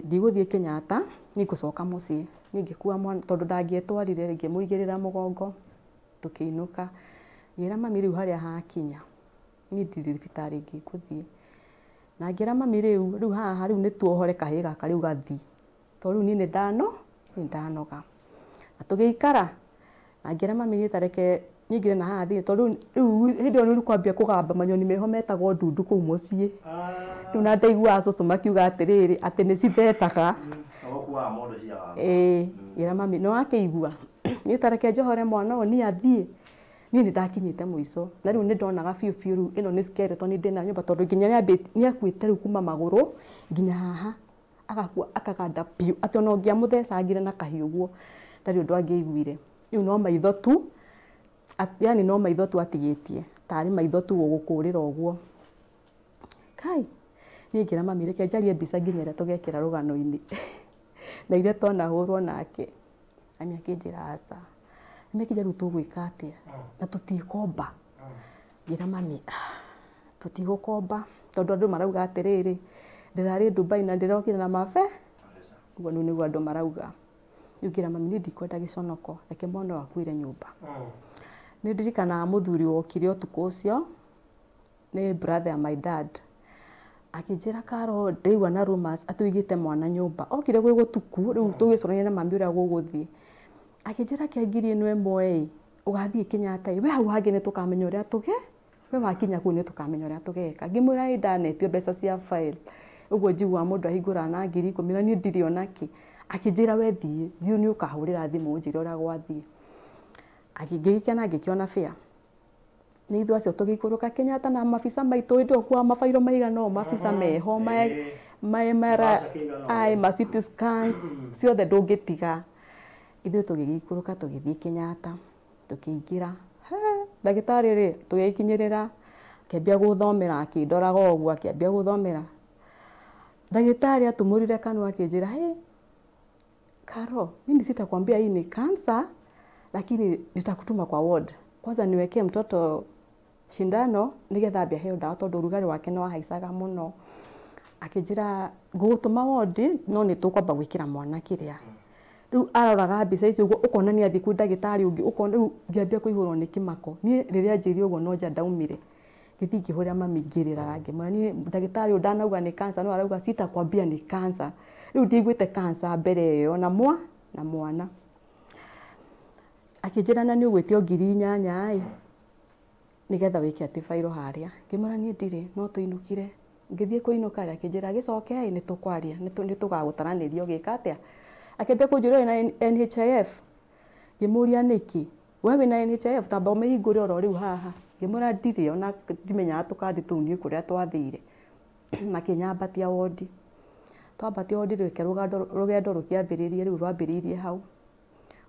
ndigå kenyatta nä ngå coka må ciä nä ngä kua tondå ndangätwarire ngä må igä rä ra må gongo tå kä inå ka ngä ra mami rä u harä a hakinya niä ndiribitarä ngä ngå thiä na ngä ra mami rä u rä u haha rä u nä tuohore kahä gaka rä u gathi tondå rä u niä nä ndano ndanoga na tugikara na ngira mami ni tareke nyingire na haha thini tondu riu hindi iyo ni kugamba manyoni meho metagwo ndundu kuu mucii riu na ndaiguaga cucu makiuga atiriri ati ni cithetaga ii ngira mami no akiigua ni tareke njohore mwana uyu ni athii niä nä ndakinyä ico na rä u nä ndonaga biå biå rä u ä no nä skeleton ndä na nyå mba tondå nginya nä akuä te rä u kuma magå rå nginya haha agakua akaganda piu atĩ ona ũngĩamũthecangire na kahiũ ũguo ndarĩ ũndũ angĩiguire rĩu no maitho tu yani no maitho tu atigĩtie tarĩ maitho tu ũgũkũrĩra ũguo kai niĩ ngĩra mami reke njarie mbica nginya ĩrĩa tũgekĩra rũgano-inĩ <laughs> na iria twanahũrwo nake mami akĩnjĩra aca mami akĩnjĩra rĩu tũgwĩka atĩa na tũtikomba ngĩra mami ah, tũtigũkomba tondũ andũ marauga atĩrĩrĩ ndirari Dubai na ndirokira na mafe guo nu niguo andu marauga ngiugira mami ni ndikwenda giconoko reke mwana wakuire nyumba mm. ni ndirikana muthuri wokire utuku ucio ni brother my dad akinjira karo ndiraigua na rumors atuigite mwana nyumba okire gwi gutuku riu tugicoranie na mami uria guguthii akinjira kia ngiri ino imwe ugathii kinyatai we hau hangi ni tukamenya uria tuge we wakinya kuu ni tukamenya uria tugeka ngimwira ni ndanetio mbeca cia file uguo njiguaga mundu ahingũraga na ngiri ikũmi na niĩ ndirĩ ona kĩ akĩnjĩra we thiĩ thiĩ nĩ ũkahũrĩra thimũ njĩre ũrĩa gwathiĩ ngĩgĩkena ngĩkĩona bĩa nĩ ithuĩ acio tũgĩikũrũka Kenyatta na mabica maitũ ĩndĩ kuwa mabairo maigana ũũ mabica meho mara ai ma city scans <laughs> ciothe ndũngĩtiga ithuĩ tũgĩgĩikũrũka tũgĩthiĩ Kenyatta tũkĩingĩra ndagĩtarĩ rĩ tũgĩkinyĩrĩra akĩambia gũthomera akĩndoraga ũguo akĩambia gũthomera Ndagĩtarĩ atũmũrire kanua akĩnjĩra hey, Karo, mimi sitakwambia hii ni kansa, lakini nitakutuma kwa ward kwanza, niwekee mtoto shindano nigetha ambia heo ndawa, tondå å wake nä wahaicaga må no. Akä njä ra ngå no nä tå kwamba gwä kä ra mwana kä rä aroraga mbica icio å guo å konania thiä kå ndagä tarä å ngä rä u ngä ambia kå nä kä mako niä rä rä a njä å guo no nja ndaumire githingä hå rä a mamingä rä raga ngä mani ndagätarä å ndanauga nä kansa no arauga citakwambia nä kansa rä u ndiaiguä te kansa mbere ä yo na mwa na mwana akä na ni å tio ngiri inyanya ä nä getha wä ke atä bairo harä a ngä mwra niä no tå inukire ngä thiä kå inuka rä akä njä ra gä coke ä nä tå kwaria nä tå gagå taranä ria å na nhif ngä må ria nä kä we wä na nhif tamba å me hingå re oro haha ä mera ndirä na dimenyaga tå kathi tå niä kå rä a twathä ire <clears throat> makänyambati twambatirkerå gendo rå käathä rä rie rä u rwambä rä irie hau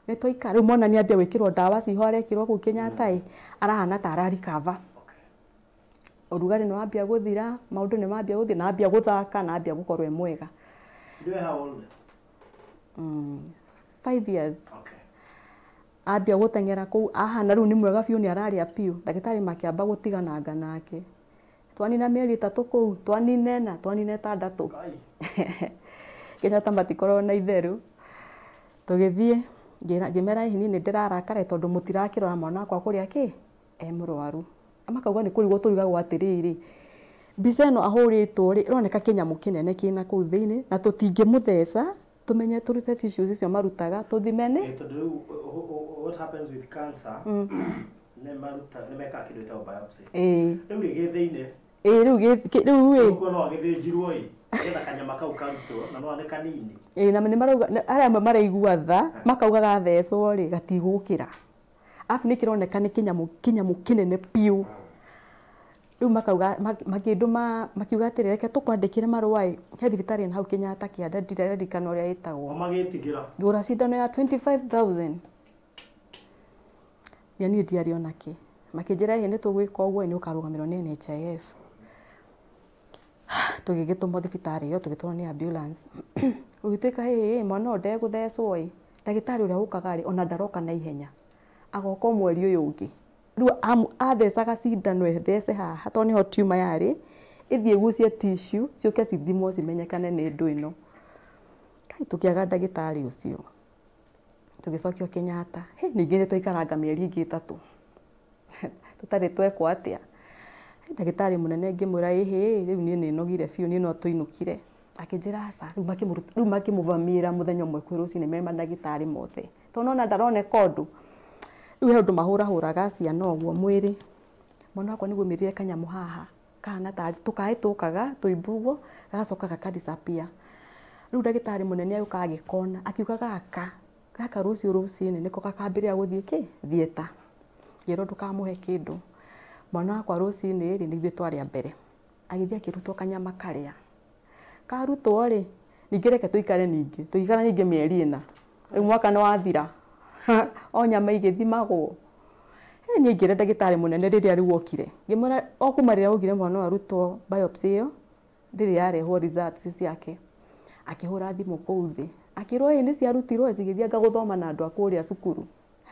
nä twaikarä u mnaniambia gw kä rwo dawa cihoarekärwo kå uknyata arahana tararikaa å rugarä nä wambia gå thira maå ndå nä mambi gå thianambia gå thaka na mbia gå korwo ämwega e ambia gutengera kuu ahana riu ni mwega biu ni araria piu ndagitari makiamba gutigananga nake twanina mieri itatu kuu twanina ena twanina itandatu <laughs> kenyatta matikoragwo na itheru tugithie ngimera hini ni ndirarakare tondu mutirakirora mwana wakwa kuria ki e murwaru makauga ni kurigwo turigagwo atiriri mbica ino ahuritwo ri ironeka kinyamu kinene kina kuu thiini na tutingimutheca tumenye turute tissues icio marutaga tuthime ni what happens with cancer ne maruta ne meka kidu ta biopsy eh riu githini eh riu riu eh kuona wagithijirwo eh getha kanyama kau karutwo na no ni kanini eh na ni marauga aria amwe maraigua tha makaugaga thecwo ri gatigukira afu ni kironeka ni kinyamu kinyamu kinene piu mm riu makauga makinduma makiuga atirä reke tå kwandäkä marå ä he thibitarä hau kenyatta kä anda ndirerikana å rä a ä tagwo gå ra cindano ya 25000 yani ndiarä ona kä makä njä nä tå gwä ka å guo nhif tå gä yo tå gä ambulance å <clears throat> gä mwana å ndegå thecwo ä ndagä tarä å rä a å kagarä ona ndaroka na ihenya agoka mweri å yå å rä athecaga cindano ethece haha tondå nä ho tiuma yarä ithiä gucia tissue ciuke cithimwo cimenyekane nä ndå ä no kai tå kä aga ndagä tarä å cio tå gä cokio kä nyata ningä nä twaikaranga mä eri ingä tatå tå tarä twekwo atä a ndagä tarä må nene ngä mwä ra ähä rä u niä nä nogire biå niä no tå inå kire akä njä ra aca rä u makä må vamä ra må thenya å mwe kwä rå cinä me mandagä tarä mothe tonona ndaroneka å ndå rä u he å ndå mahå rahåraga ciana å guo mwä rä mwana wakwa nä guo mä rä re kanyamå haha kahana tarä tå kaä tå kaga tå imbu guo gagacoka gakadisapia rä u ndagä tarä må nene agä uka agä kona akiuga gaka gaka rå ciå rå ciä nä ko gakambä rä ra gå thiä kä thieta ngä ndå kamå he kä ndå mwana wakwa rå cinä rä nä ithuä twarä a mbere agä thiä akä rutwo kanyama karä a karutwo rä ningä reke tå ikare ningä tå ikara ningä mĩeri ä na rä u mwaka nä wathira <laughs> o nyama igĩthimagwo he niĩ ngĩra ndagĩtarĩ mũnene rĩrĩa rĩu okire ngĩmwĩra o kuma rĩrĩa augire mwana ũyũ arutwo biopsy ĩyo ndĩrĩ yarehwo results ciake akĩhũra thimũ kũu thĩ akĩrwo ĩ nĩ ciarutirwo cigĩthianga gũthoma na andũ a kũrĩa cukuru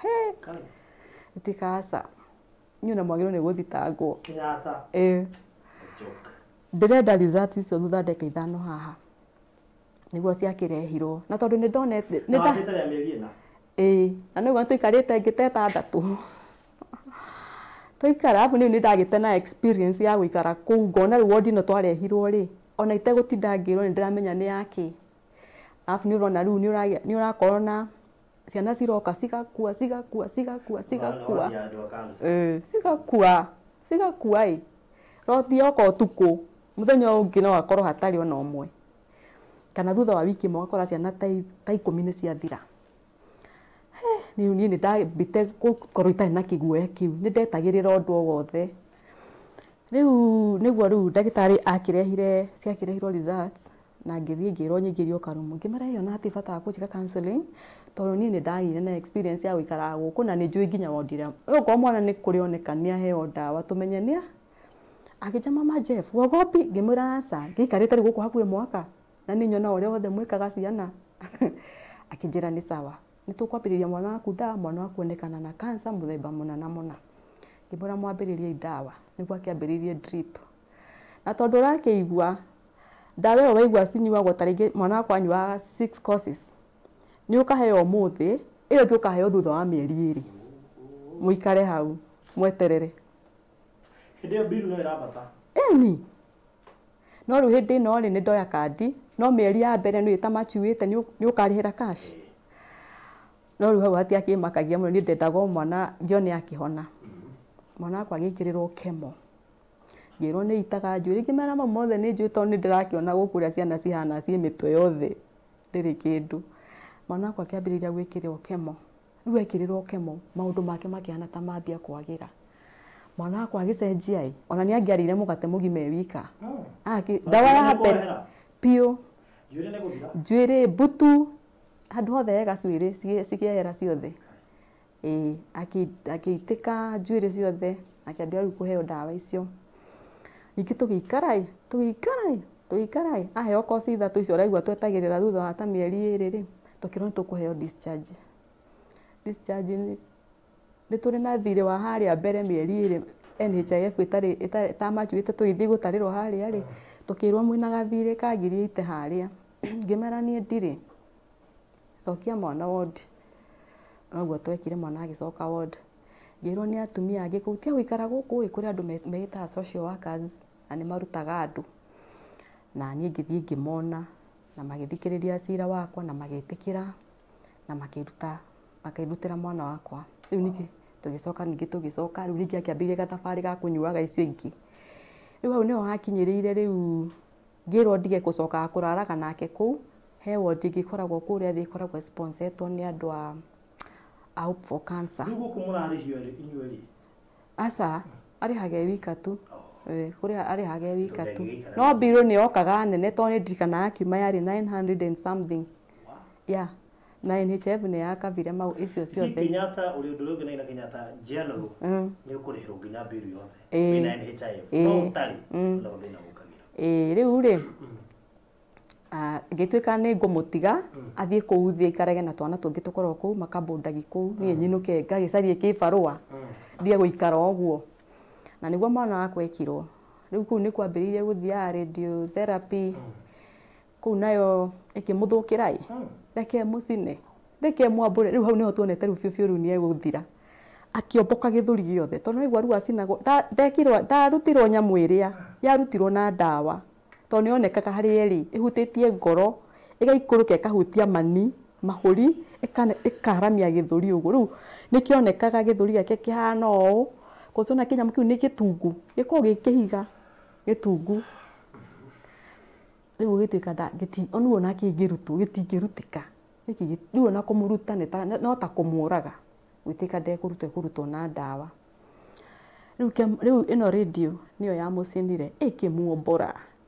he ĩtika aca niĩ na mwagĩrĩirwo nĩ gũthitangwo ndĩrenda results icio thutha ndeke ithano haha nĩguo ciakĩrehirwo na tondũ nĩ ndonete ĩĩ na nĩ te ngä ngĩte ĩtandatũ twaikara arabu nĩ ndagĩte na experience ya gũikara kũu ngona rĩu wondi ĩno twarehirwo rĩ ona itegũtinda ngĩrwo nĩ ndĩramenya nĩ yakĩ arabu nĩ ũrona rĩu nĩ ũrakorwo na ciana ciroka cigakua cigakua cigakua cigakua cigakua cigakua ĩ roti yoka ũtukũ mũthenya ũngĩ no hakorwo hatarĩ ona ũmwe kana thutha wa wiki ĩmwe ciana ta ikũmi nĩ ciathira niä nä ndambite korwo itarä na kä guoya kä u nä ndetagä rä ra å ndå o wothe rä u nä guo rä u ndagä tarä akä rehire ciakä rehirwo na ngä thiä ngä rwo nyingä rio karumu ngä mara ä na atä bata wa gå njä ka tondå niä nä ndagä na experience ya gå ikaraga gå kå na nä njå ä nginya wondira å korwo mwana nä kå rä oneka nä aheo ndawa tå menye nä a agä mama jeff wogopi ngä mwä ra aca ngä ikarä te rä gå kå hakuä mwaka na nä nyona å rä a othe mwä kaga ciana <laughs> akä njä ra nä sawa nitukwambiriria mwana waku ndawa mwana waku onekana na kansa må muna na muna na mwambiriria må ra mwambä rä ndawa nä guo akä na tondu å rakä igua ndawa ä yo waigua cinyuagwo tarä mwana wakwa anyuaga six courses ni må thä iyo yo ngä thutha wa mieri iri muikare hau mweterere hä ndä mbiru no ä rambata ni no rä u no rä nä ndoya kadi no mieri ya mbere ni ä ta machuä te nä å karä no rä u hau hatia akä makagia må no nä ndendagwo mwana njone akä hona mwana wakwa agä kä rä rwo kemo ngä rwo nä itaga njå rä ngä mera mau mothe nä njå tondå nä ndä rakä ona gå kå rä a ciana cihana ciä mä twe yothe ndärä kä ndå mwana wakwa akä ambä rä ria gwä kä rwo kemo rä u ekä rä rwo kemo maå ndå make makä ta mambia kwagä ra mwana wakwa agä cenjia ä ona nä angä arä må gate må gime wika hmm. ndawa ya mbere piå njwä rä mbutu handå hothe ega cuä rä cikĩehera ciothe ä akĩitĩka njuĩrĩ ciothe akĩambia rĩu kũheo ndawa icio ningĩ tũgĩikara tũgĩikara tũgĩikara aheo koci ithatũ icio ũraigua twetagĩrĩra thutha wa ta mĩeri ĩrĩ rĩ tũkĩrwo nĩ tũkũheo discharge discharge nĩ tũrĩ na thirĩ wa harĩa mbere mĩeri ĩrĩ NHIF ĩtarĩ ĩtamacuĩte tũgĩthiĩ gũtarĩrwo harĩa rĩ tũkĩrwo mwĩna gathirĩ ka ngiri ĩite harĩa ngĩmera niĩ ndirĩ cokia mwana ward noguo twekire mwana agicoka ward ngirwo ni atumia angĩ kũu tia gũikara gũkũ kuri andu andũ social workers na nĩ marutaga andu na niĩ ngithie ngimona na magithikiriria cira wakwa na magitikira na makiruta makĩrutĩra mwana wakwa riu niki tugicoka ningĩ tugicoka riu ningĩ akiambiria gathabarĩ ga kunyuaga icio ingi riu hau nĩho hakinyĩrĩire riu ngirwo ndige gũcokaga kũraraga nake kũu he wodi gikoragwo kuria thi ikoragwo sponsoretwo ni andu a a hope for cancer niguo kumurarihio inywe ri aca hage wika tu oh. kuri hage wika tu no mbirå ni okaga nene to ni ndirikanaga kiuma yarĩ 900 and something yeah na NHF nä yakabire mau icio ciothe yothe na na ä rä u rä gätuä ah, nä ngå må tiga mm. athiä kå u thä ikarege na twana tå ngä tå korwo kå u makambåndagi kå u niä mm. nyinå ke ngagä carie kä barå a mm. thiä gå ikara å guo na nä guo mwana wakwa ekirwo rä u kå u nä kwambä rä irie gå thiaga radio therapy kå u nayo ä kä må thå kä ra ä reke må cine reke mwambå re rä u hau nä ho tuonete rä u biå biå rä u nä egå thira akiomboka githuri giothe tondu igwa ruwa sinagwo ndekirwo ndarutirwo nyamu iria yarutirwo na ndawa to nä yonekaga harä erä ä hutä tie ngoro ĩgaikå rå ka ĩkahutia mani mahuri mahũri ĩkaramia gĩthũri ũguo rĩu nĩkĩonekaga gĩthũri gĩake kĩhana ũũ gũtona kĩnyamũ kĩu nĩ gĩtungu gĩkoragwo gĩ kĩhiga gĩtungu rĩu gĩtuĩka ona ũguo nake ingĩrutwo gĩtingĩrutĩka rĩu ona kũmũruta no ta kũmũraga gwĩtĩka ndekũrutwo ekũrutwo na ndawa rĩu ĩno rendio nĩyo yamũcinire ĩkĩmuombora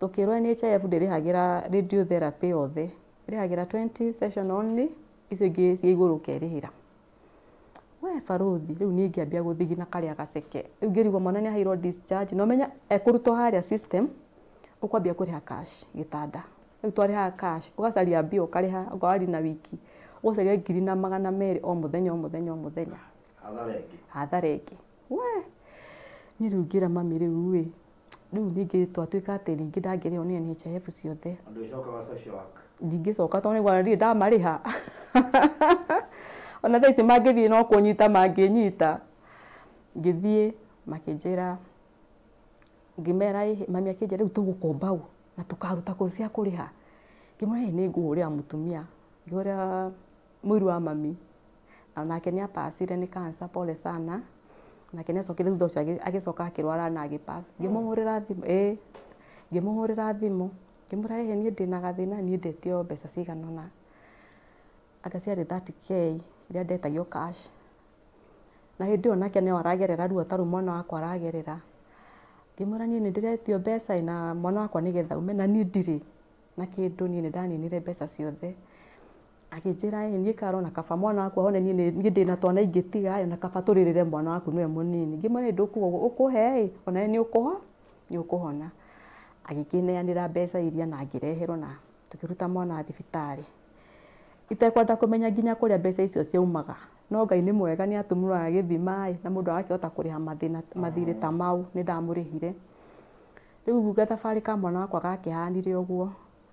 tukirwo NHIF ndĩrĩhagira radiotherapy yothe ĩrĩhagira 20 session only icio ingĩ cia igũrũ ũkerĩhĩra we barothi rĩu niĩ ngĩambia gũthigina karĩa gaceke rĩu ngĩrigwo mwana nĩ aheirwo discharge na ũmenya ekũrutwo harĩa system ũkwambia kũrĩha cash gĩtanda rĩu twarĩhaga cash ũgacaria mbia ũkarĩha ũkawari na wiki ũgacaria ngiri na magana merĩ o mũthenya o mũthenya o mũthenya hathara ĩngĩ we niĩ rĩu ngĩra mami rĩu riu ningi twatuika ati ringi ndangirä ni NHIF ciothe coka tondå nä ndirä ndamarä ha ona thaa ici mangä thiä no kå nyita mangä nyita ngä thiä makä njä ra ngä mera mami akä njä rä u tå gå kombau na tå karuta kå cia kå rä ha ngä mwä nä ngå hå rä ra må tumia ngä hå rä ra må iru wa mami onake nä apacire nä kansa pole sana nake nä acokire thutha å cio agäcoka akärwara na agä ngä må hå rä ra thimå ngä må hå rä ra thimå ngä må ra niä ndä na gathä na niä ndetio mbeca ciganona anga ciarä 30k iria ndetagio cash na hä ndä ä yo nake nä aragerera ruo ta rä mwana wakwa aragerera ngä må ra niä nä ndä mbeca na mwana wakwa nä getha ume na niä ndirä na kä ndå niä nä ndaninire mbeca ciothe aginjira ä niä karo na kaba mwana waku ahone niä ndä na twana ingä tiga na kaba tå rä rä re mwana waku nä we må nini ngä mwä ndå å kå he ona nä å kå ho nä å kå hona agä kä neanä ra mbeca iria na ngä reherwo na tå kä ruta mwana thibitarä itekwenda kå menya nginya kå rä a mbeca icio ciaumaga no ngai nä mwega nä atå må rå agä thimaä na må ndå agakähota kå rä ha mathirä ta mau nä ndamå rä hire rä u guga thabarä ka mwana wakwa gakä hanire å guo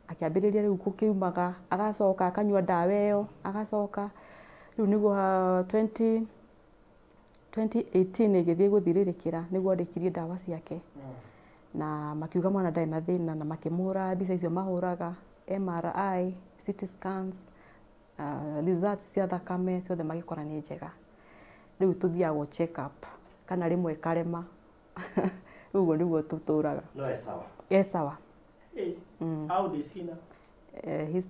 akiambiriria riu gukiumaga agacoka akanyua ndawa iyo agacoka riu niguo 20 2018 igithie guthiririkira niguo andikirie dawa ciake mm. na makiuga mwana ndarĩ na thina na makimura mbica icio mahuraga MRI, CT scans, ah, results cia thakame ciothe magikora ni njega rĩu tũthiagwo check up kana rimwe karema <laughs> ũguo nĩguo tuturaga no e sawa e ona mm. How old is eh,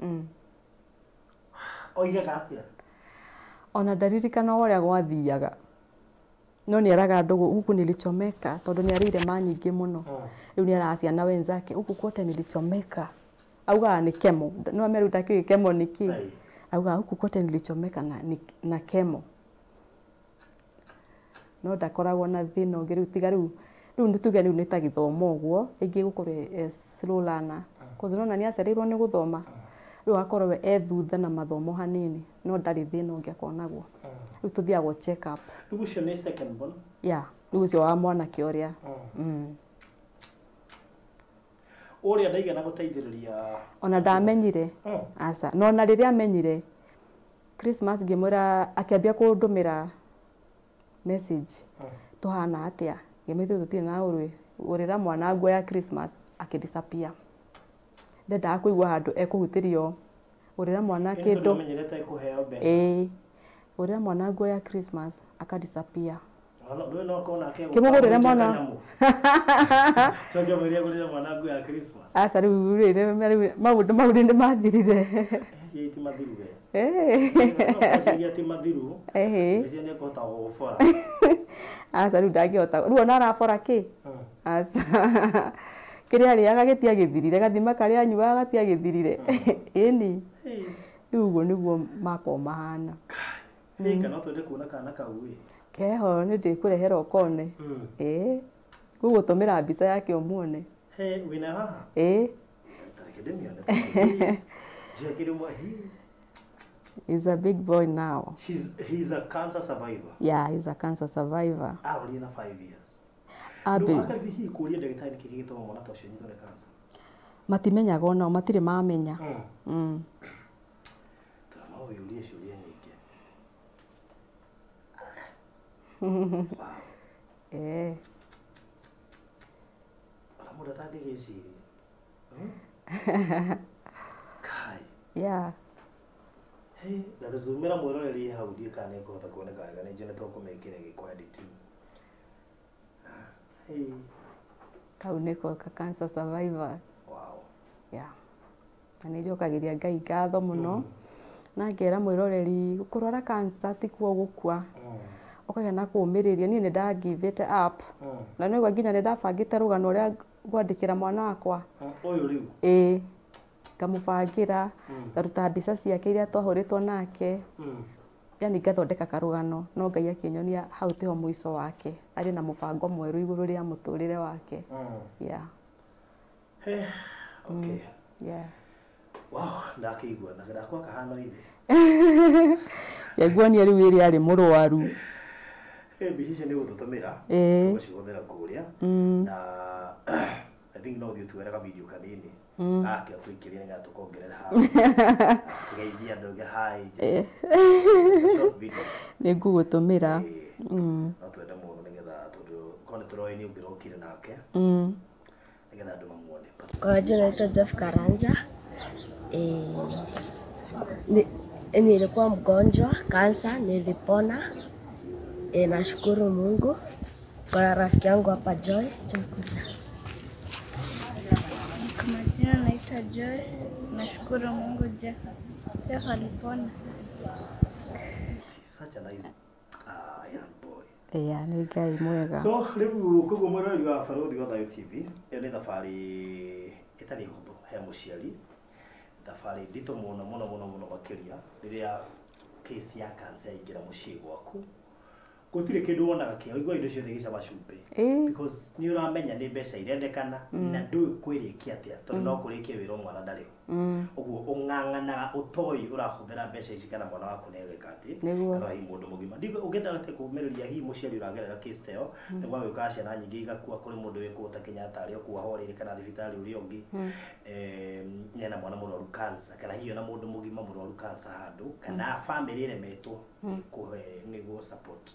mm. oh, Ona ndaririkana ũrĩa gwathiaga no nä eraga andå nä nilichomeka tondå nä arä ire ma nyingä må no oh. rä u nä araciana wenzake huku kwote augaga nä kemo no ameru ndakä kemo nä kä augaga huku kwote nä na, na kemo no ndakoragwo na thä na å ngä rä u tiga rä u riu nä tuge rä u nä ta gĩthomo ũguo eh, slow learner kozi ah. nona nä acereirwo ni guthoma thoma akoro ah. we ethutha na mathomo hanini no ndari thä na å ngä akorwo naguo ah. check up tå thiagwo ni second born nä ya rä u wa mwana å rä a å mm. rä a ndaigana gå teithä rä ona ndamenyire aca no na riria rä amenyire christmas ngä akiambia kundumira message tuhana atia tå tutire na rä ra mwana nguo ya Christmas akidisappear ndendaga rio å rä ra mwana å rä ra mwana nguo ya Christmas akadisappear kimugurire mwana aca riu maundu mau nä mathirire iria rä u ndangä hota rä u ona arabora kä aca <laughs> kä rä arĩaga gä tiagä thirire gathima karä anyuaga gatiagä thirire ĩni <laughs> rä u guo nä guo makwa mahana keho nä ndä kå rehera ũkone gå hmm. gå tå mä ra mbica yake å muone na ä He's a big boy now. She's, he's a cancer survivor. Yeah, he's a cancer survivor. Arĩ na 5 years. Abin. hihi kũria ndagĩtarĩ nĩkĩ gĩgĩtũma mwana ta ũcio nĩ cancer? Matimenyaga onao, matirĩ mamenya. Mm. Tondũ no ũyũrie ciũria nyingĩ. Wow. Eh. Ona mũndũ atangĩgĩciria. <laughs> Kai. Yeah. nattmära mw roreriuikann tokå nkau nä kooka na nä njokagä ria ngai ngatho må no mm-hmm. na ngä era mwä roreri gå korwo ara tikuo gå kua å mm. kagä a na kå mä rä ria niä nä ndangiä te mm. na nägua nginya nä ndabangä te rå gana å rä a gwandä kä ra mwana akwaå yå rä u ää ngamubangira hmm. ngaruta mbica ciake iria twahuritwo nake hmm. yani ngathondeka karugano no ngai akinyonia hau tiho muico wake ari na mubango mweru iguru ria muturire wake hmm. yaiguania mm, <laughs> rĩu ĩrĩ arĩ mũrwaru mbica icio nĩ gũtũtũmĩra eh. gũcihũthĩra kuria mm. na <clears throat> i think no ũthiĩ ũtuoeraga video kanini akä tå ingä ria nä tåkongerera ha tå geithia andå ge nä ngå gå tå mä ra no twende må no nä getha tondå korwo nä tå roä nä å ngä rokire nake mm. nä getha andå mamuone kwa jinaitwa jeff karanja eh, nilikuwa mgonjwa kansa nilipona e, eh, nashukuru mungu kwa rafiki yangu hapa joy tumkuja Jina naitwa Joy, nashukuru Mungu Jeff. Jeff alipona. Such a nice ya ah, young boy. Yeah, ni guy mwega. So, riu mwera mwĩroreri wa Barũthi wa Thayũ TV, ĩyo nĩ thabarĩ ĩtarĩ hũthũ he mũciari, thabarĩ nditũ mũno mũno mũno mũno makĩria rĩrĩa kesi ya kansa yaingĩra mũciĩ gwaku gutire kindu wonaga kio igwa indo ciothe gicaba cumbi because ni uramenya ni mbeca irendekana mm. na ndu kwirikia atia tondu mm. no kurikia wira mwana ndari uguo mm. ung'ang'anaga utoi urahuthira mbeca ici kana mwana waku ni gwika ati kana hi mundu mugima ndigo ungenda gate kumiriria hi muciari uragerera case teo ni gwa gwika ciana nyingi igakua kuri mundu wi kuuta kinyata ari okuwa horere kana thibitari uri ungi ehm, nyena mwana murwaru cancer kana hiyo na mundu mugima murwaru cancer handu kana family iremetwo ni kuhe ni support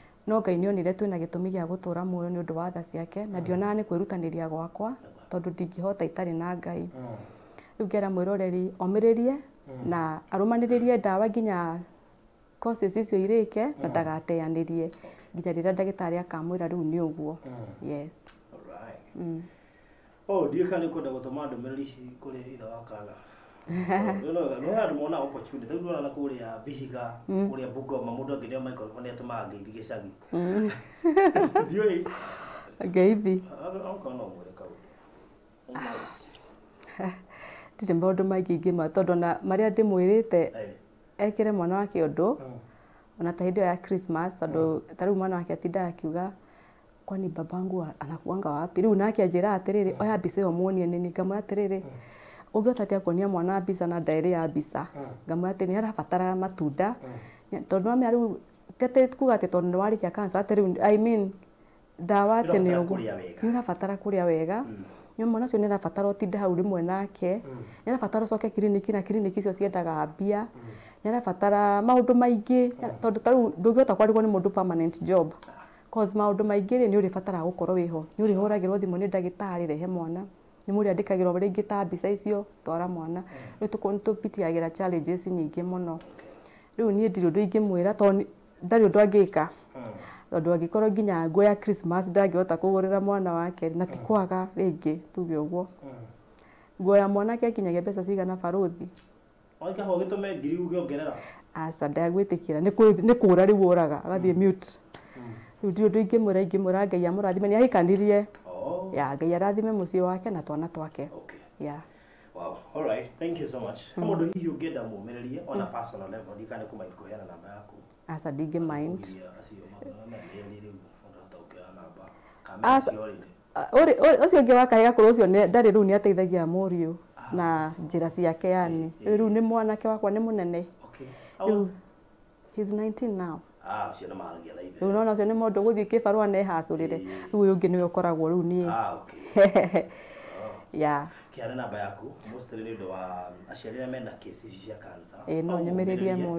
no Ngai nĩ onire a gå tå ra muoyo å ndå wa tha ciake na mm. ndionaga rutanä ria gwakwa ndingä hota itarä na Ngai mm. rĩu ngĩra mwĩroreri omĩrĩrie mm. na arũmanĩrĩrie ndawa nginya courses icio irĩke na ndagateanĩrie nginya rĩrĩa ndagĩtarĩ akamwĩra rĩu nĩ ũguo yes mm. oh, ndiũĩ kana nĩ ũkwenda rä ndũmĩrĩri ici kũrĩ ithe wa kana no handu mona opportunity tau ndona kuria vihiga kuria bugoma mundu angithio michael kone atumaga ngeithi gicagi ndiui ngeithi okona mwire kaundu <laughs> ndirä maå maingä ingä ma tondå ona marä a ndä mwä te ekire mwana wake å ndå mm. ona ta hä ndä ya Christmas tondå mm. tarä u mwana wake atindaga akiuga kwani babangu anakuanga wapi rä u nake anjä ra atä rä mm. rä oya mbica yo muonie nä ningamå atä rä rä ũngĩhota atĩa kuonia mwana mbica na ndaĩrĩ ya mbica ah. ngamwĩra atĩ nĩ arabatara matunda ah. tondũ mamĩa rĩu kuga atĩ tondũ nĩ warĩkia kanca atĩ rĩu I mean ndawa atĩ nĩ ũguo nĩ ũrabatara kũrĩa wega mm. nĩ mwana ũcio nä arabatara ũtinde hau rĩmwe nake mm. nĩ arabatara ũcoke kiriniki na kiriniki icio ciendaga mbia mm. nĩ arabatara maũndũ maingĩ tondũ ta rĩu ndũngĩhota kwarĩrwo nĩ mũndũ permanent job ah. cause maũndũ maingĩ rĩ nĩ ũrĩbataraga gũkorwo wĩho nĩ ũrĩhũragĩrwo thimũ nĩ ndagĩtarĩ rehe mwana nä må rä a ndä kagä rwo rä ngä ta mbica icio twara mwana rä u tå pitiagä ra challenges nyingä må no rä u niä ndirä å ndå ingä mwä ra tondå ndarä å ndå angä ka tondå angä korwo nginya nguo ya krismas ndangä hota kå gå rä ra mwana wake na ti kwaga rä ngä tuge å guo nguo ya mwanake akinyagia mbeca cigana barå aca ndagwä tä kä ra nä kå ra rä u å raga agathiä hmm. rä u ndirä å ndå ingä mwä ra ingä mwä ra ngai amå rathimani ahikanirie oh. yeah ngai arathime muciĩ wake na twana twake okay. yeah Wow. All right. Thank you so much. Mm. Mundu hihi ungenda mumirerie on a personal level ndikane kuma ikuheana namba yaku. Asa dingi mind. Ucio uh, ũngĩ wa kahiga kũrũ ũcio ndarĩ rĩu nĩ ateithagia mũriũ ah. na njĩra ciake yani eh, eh. rĩu nĩ mwanake wakwa nĩ mũnene rĩu he's 19 now ah cio nä mangena ithe rä u nona cio nä må ndå gå thiä kä barå a rä re rä u å yå ngä nä we å koragwo rä u niä ah, <laughs> ya oh. kiane namba yaku mostly ni ndo wa aciari mena kesi ici oh, mm. eh, makoragwo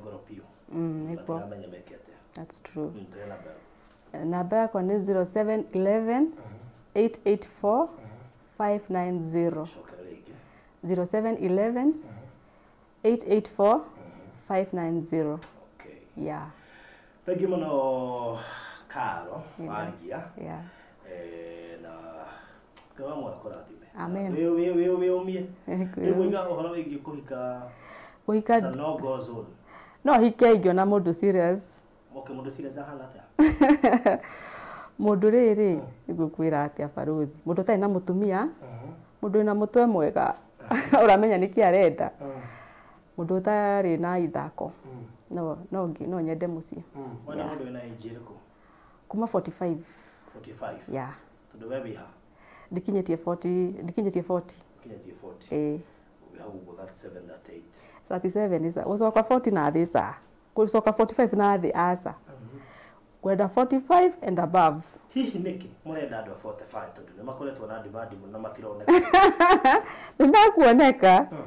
ngoro mm, mm, eh, namba yakwa 0711 884 590 0711 884 590 okay. yeah thank you muno karo warigia yeah. eh na kawa mwakurathime amen we we we we umie <laughs> wega uhoro wigi kuhika kuhika no go zone no hike ngiona mundu serious moke mundu serious ahana atia <laughs> mundu riri ngũkwĩra oh. atĩa barothi mundu tarĩ na mutumia uh-huh. mundu na mũtwe mwega uh-huh. <laughs> ũramenya nĩkĩ arenda uh mundu utari na ithako hmm. no no no nyende muci wana mundu na injiriko kuma 45 45 yeah tondu we biha dikinyetie 40 dikinyetie 40 dikinyetie 40 eh we have 37 that 8 37 is was wacoka 40 na thi saa soka 45 na thi asa kwenda 45 and above hihi niki murenda ndo 45 tondu ni makoretwo na demand muno na matironeka <laughs> ndakuoneka hmm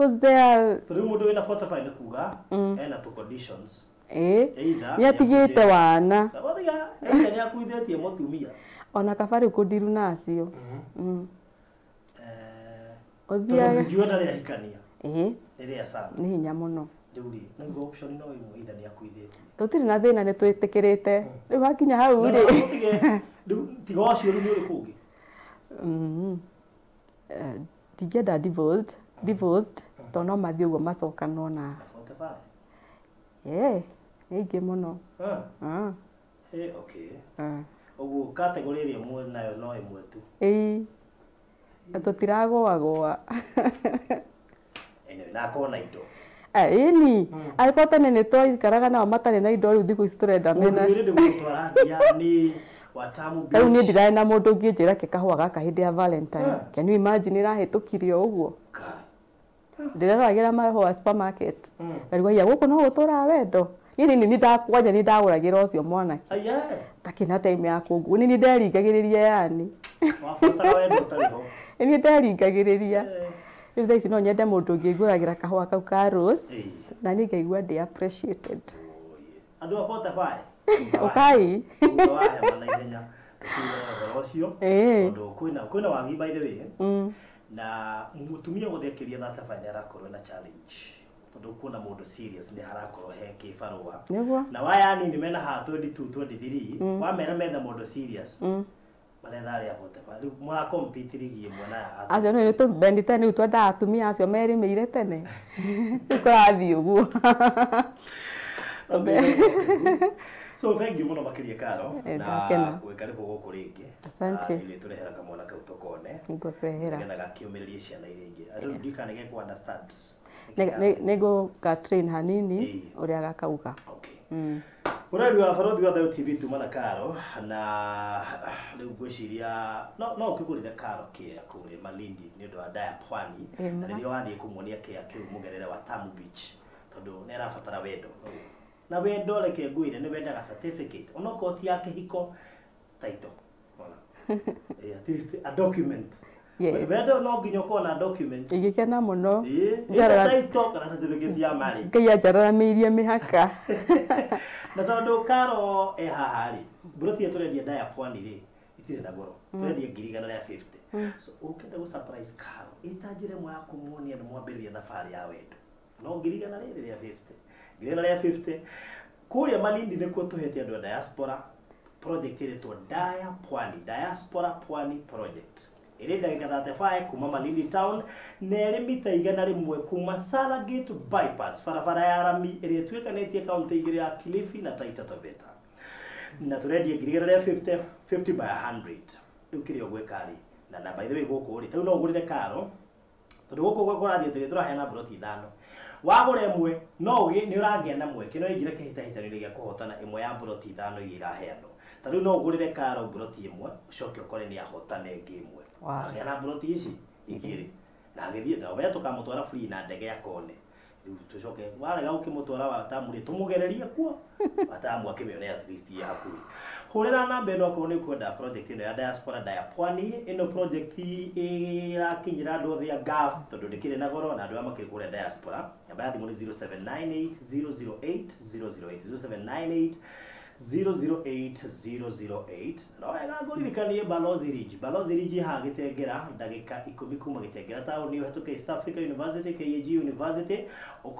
because they are Turi mundu wina 45 ni kuga mm. ena tu conditions. Eh. Either yatigite wana. Wathiga ya nyakuithitie motumia Ona kabari kundiru nacio. Mm. Mm. Eh. ni Turi ya ikania Eh. Riria sana. Ni nya muno. Riuri niguo option no imwe either nyakuithitie. Tutiri na thina ni twitikirite. Mm. Riu hakinya hau ri. Tiga wacio riu ni uri kungi mhm eh get divorced mm-hmm. divorced, divorced, to no mathi ugo guo macokanwo na ä ingä må no ũguo kategore ĩrĩa mwe nayo no ĩmwe tu ĩĩ na tũtiragũagũa na akona indo ah, ĩni hmm. angĩkorwo tene nĩ twaikaraga nao matarĩ na indo rĩu thikũ ici tũrenda mena rĩu niĩ ndirarĩ na mũndũ ũngĩnjĩra kĩ kahũa gaka hĩndĩ ya valentine can you imagine ĩrahĩtũkire ũguo ndireragira mahwa supermarket mm. ngarigwa ya guku no gutura wendo ini ni ndakwanja ni ndaguragira ucio mwanake takina time ya kungu ni ni nderingagiriria yani ni nderingagiriria rä u thaici no nyende må ndå ngä ngå ragä ra kahå a kau ka na nä ngaigua ndä å kai å kwä na wangi by the way mm na mutumia wothe akiria thatabai nä arakorwo na challenge tondå kuna må serious ni harakorwo he kä barå niguo na waya ni ni mena ha 22 23 mm. wamera metha må serious mm maretha arä a gotema rä u må rigi mwana mwe na acio nä tå mbendi tene rä u twendaga atumia acio merä mä tene kå rathiä å so thank må no makä ria karo na gwä karä gå kå rä ngä irä tå rehera kamwana kau tå kone getha gakä å mä rä rie ciana irä ingä ndikanä gekå nä ngå ka hanini å rä a gakauga murari wa barothi wa Thayo TV tumana karo na riu ngwiciria no no ukigurire karo kia kuri Malindi ni ndu wa Daya Pwani na riria wathie kumuonia kia kiu mugerere wa Tamu Beach tondu ni arabatara wendo na wendo reke nguire ni wendaga certificate ko ti yake hiko title <laughs> eh, at least a document yes. wendo no nginya ũkorwo na document igĩkena mũno eh, ngai anjararamĩirie mĩhaka <laughs> na tondå karo e haha rĩ mburoti ä tå ndaya pwani ri. Itire na goro mm. tå ngiri igana rĩa 50 mm. so ukenda gå surprise karo ä ta njä ra ĩmwe ya kå ya wendo no ngirigana ri rä 50 ngirena rĩa 50 kuria malindi nikuo tuhete andu a diaspora project iretwo daya pwani diaspora pwani project iri ndagika 35 kuma malindi town na iri mita igana rimwe kuma salagate bypass barabara ya rami iri tuikanitie kaunti igiri ya kilifi na taita taveta na turendia ngirigana ria 50 50 by 100 riu kiria ugwikari na na by the way guku ri tau no ugurire karo tondu guku gukurathiä tä rä tå raheana mburoti ithano wagora mwe no ugi ni urangia na mweke no ingira kihitahitano gya kuhotana imwe ya broti ithano iria iraheanwo ta riu no ugurire karo broti imwe ucoke ukore ni ahotane ngi imwe agĩa na broti ici igiri na agithie ndamenya tukamutwara free na ndege akone riu tucoke warega ukimutwara watamuri tumugererie kuo <laughs> watamu akimionea at least ya hakuhi hurira na mbere no korwo ni kwenda project ino ya diaspora daya pwani ino project ra andå othe a gaf tondu ndikiri na goro na andå arĩa makĩrĩ kũrĩa diaspora namba ya thimũ nĩ 0798008008 008008008 no wega ngũririkanie balozi ridge balozi tengera ndagä ka ikå mi kuma gĩtengera taũni ke east africa university kg university å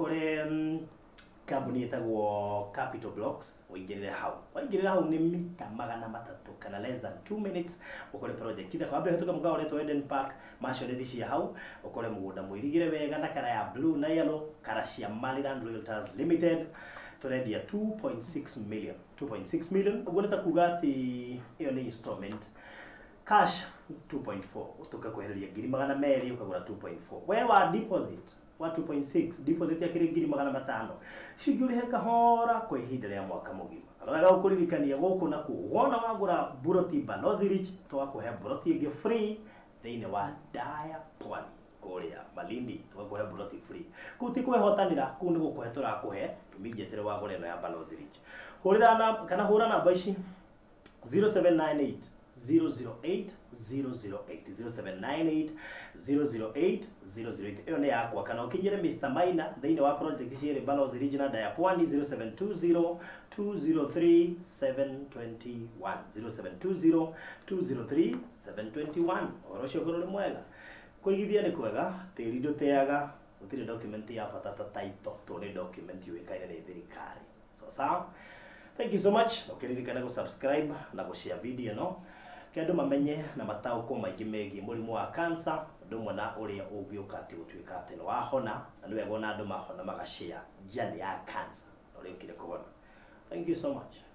kambuni itagwo Capital Blocks uingirire hau waingirira hau ni mita magana matatu kana less than 2 minutes ukore project itha kwambe hetuka mugao leto Eden Park macio ni thici hau ukore mugunda muirigire wega na kara ya blue na yellow kara cia Maryland Realtors Limited turendia 2.6 million 2.6 million uguo ta kuga ati iyo ni instrument cash 2.4 tukakwehereria ngiri magana meri ukagura 2.4 we wa deposit wa 2.6 deposit ya kiringiri magana matano heka hora kwa ihinda rĩa mwaka mũgima wega gũkũririkania gũkũ nakuo wona wagũra buroti balozirich twakũhe buroti ĩngĩ free thĩinĩ wa daya pwani kuria malindi tukakuhe buloti free kuti kwehotanira kuu ni gukuhe turakuhe tuminjetire wagure no ya balozirich hurira na kana hura namba ici 0798 008 008 0798 008 008 ĩyo nĩ yakwa kana ũkinyĩre Mr. Maina thĩinĩ wa project cierĩ Balos Regional Daya Pwani 0720 203 721 0720 203 ũhoro ũcio ũkorwo nĩ mwega kũigithia nĩ kwega tĩri ndũteaga gũtirĩ document ya bata ta title to nĩ document yũĩkaine nĩ thirikari so sawa thank you so much ũkĩririkane gũsubscribe na gũshare video ĩno kendo mamenye na mataå maingä megiä må rimå wa kansa andå mwana na å rä a å ngä å ka gå tuä ka atä nä wahona na nä wega na andå mahona magacä a njani ya kansa na å rä å kä re kå hona thank you so much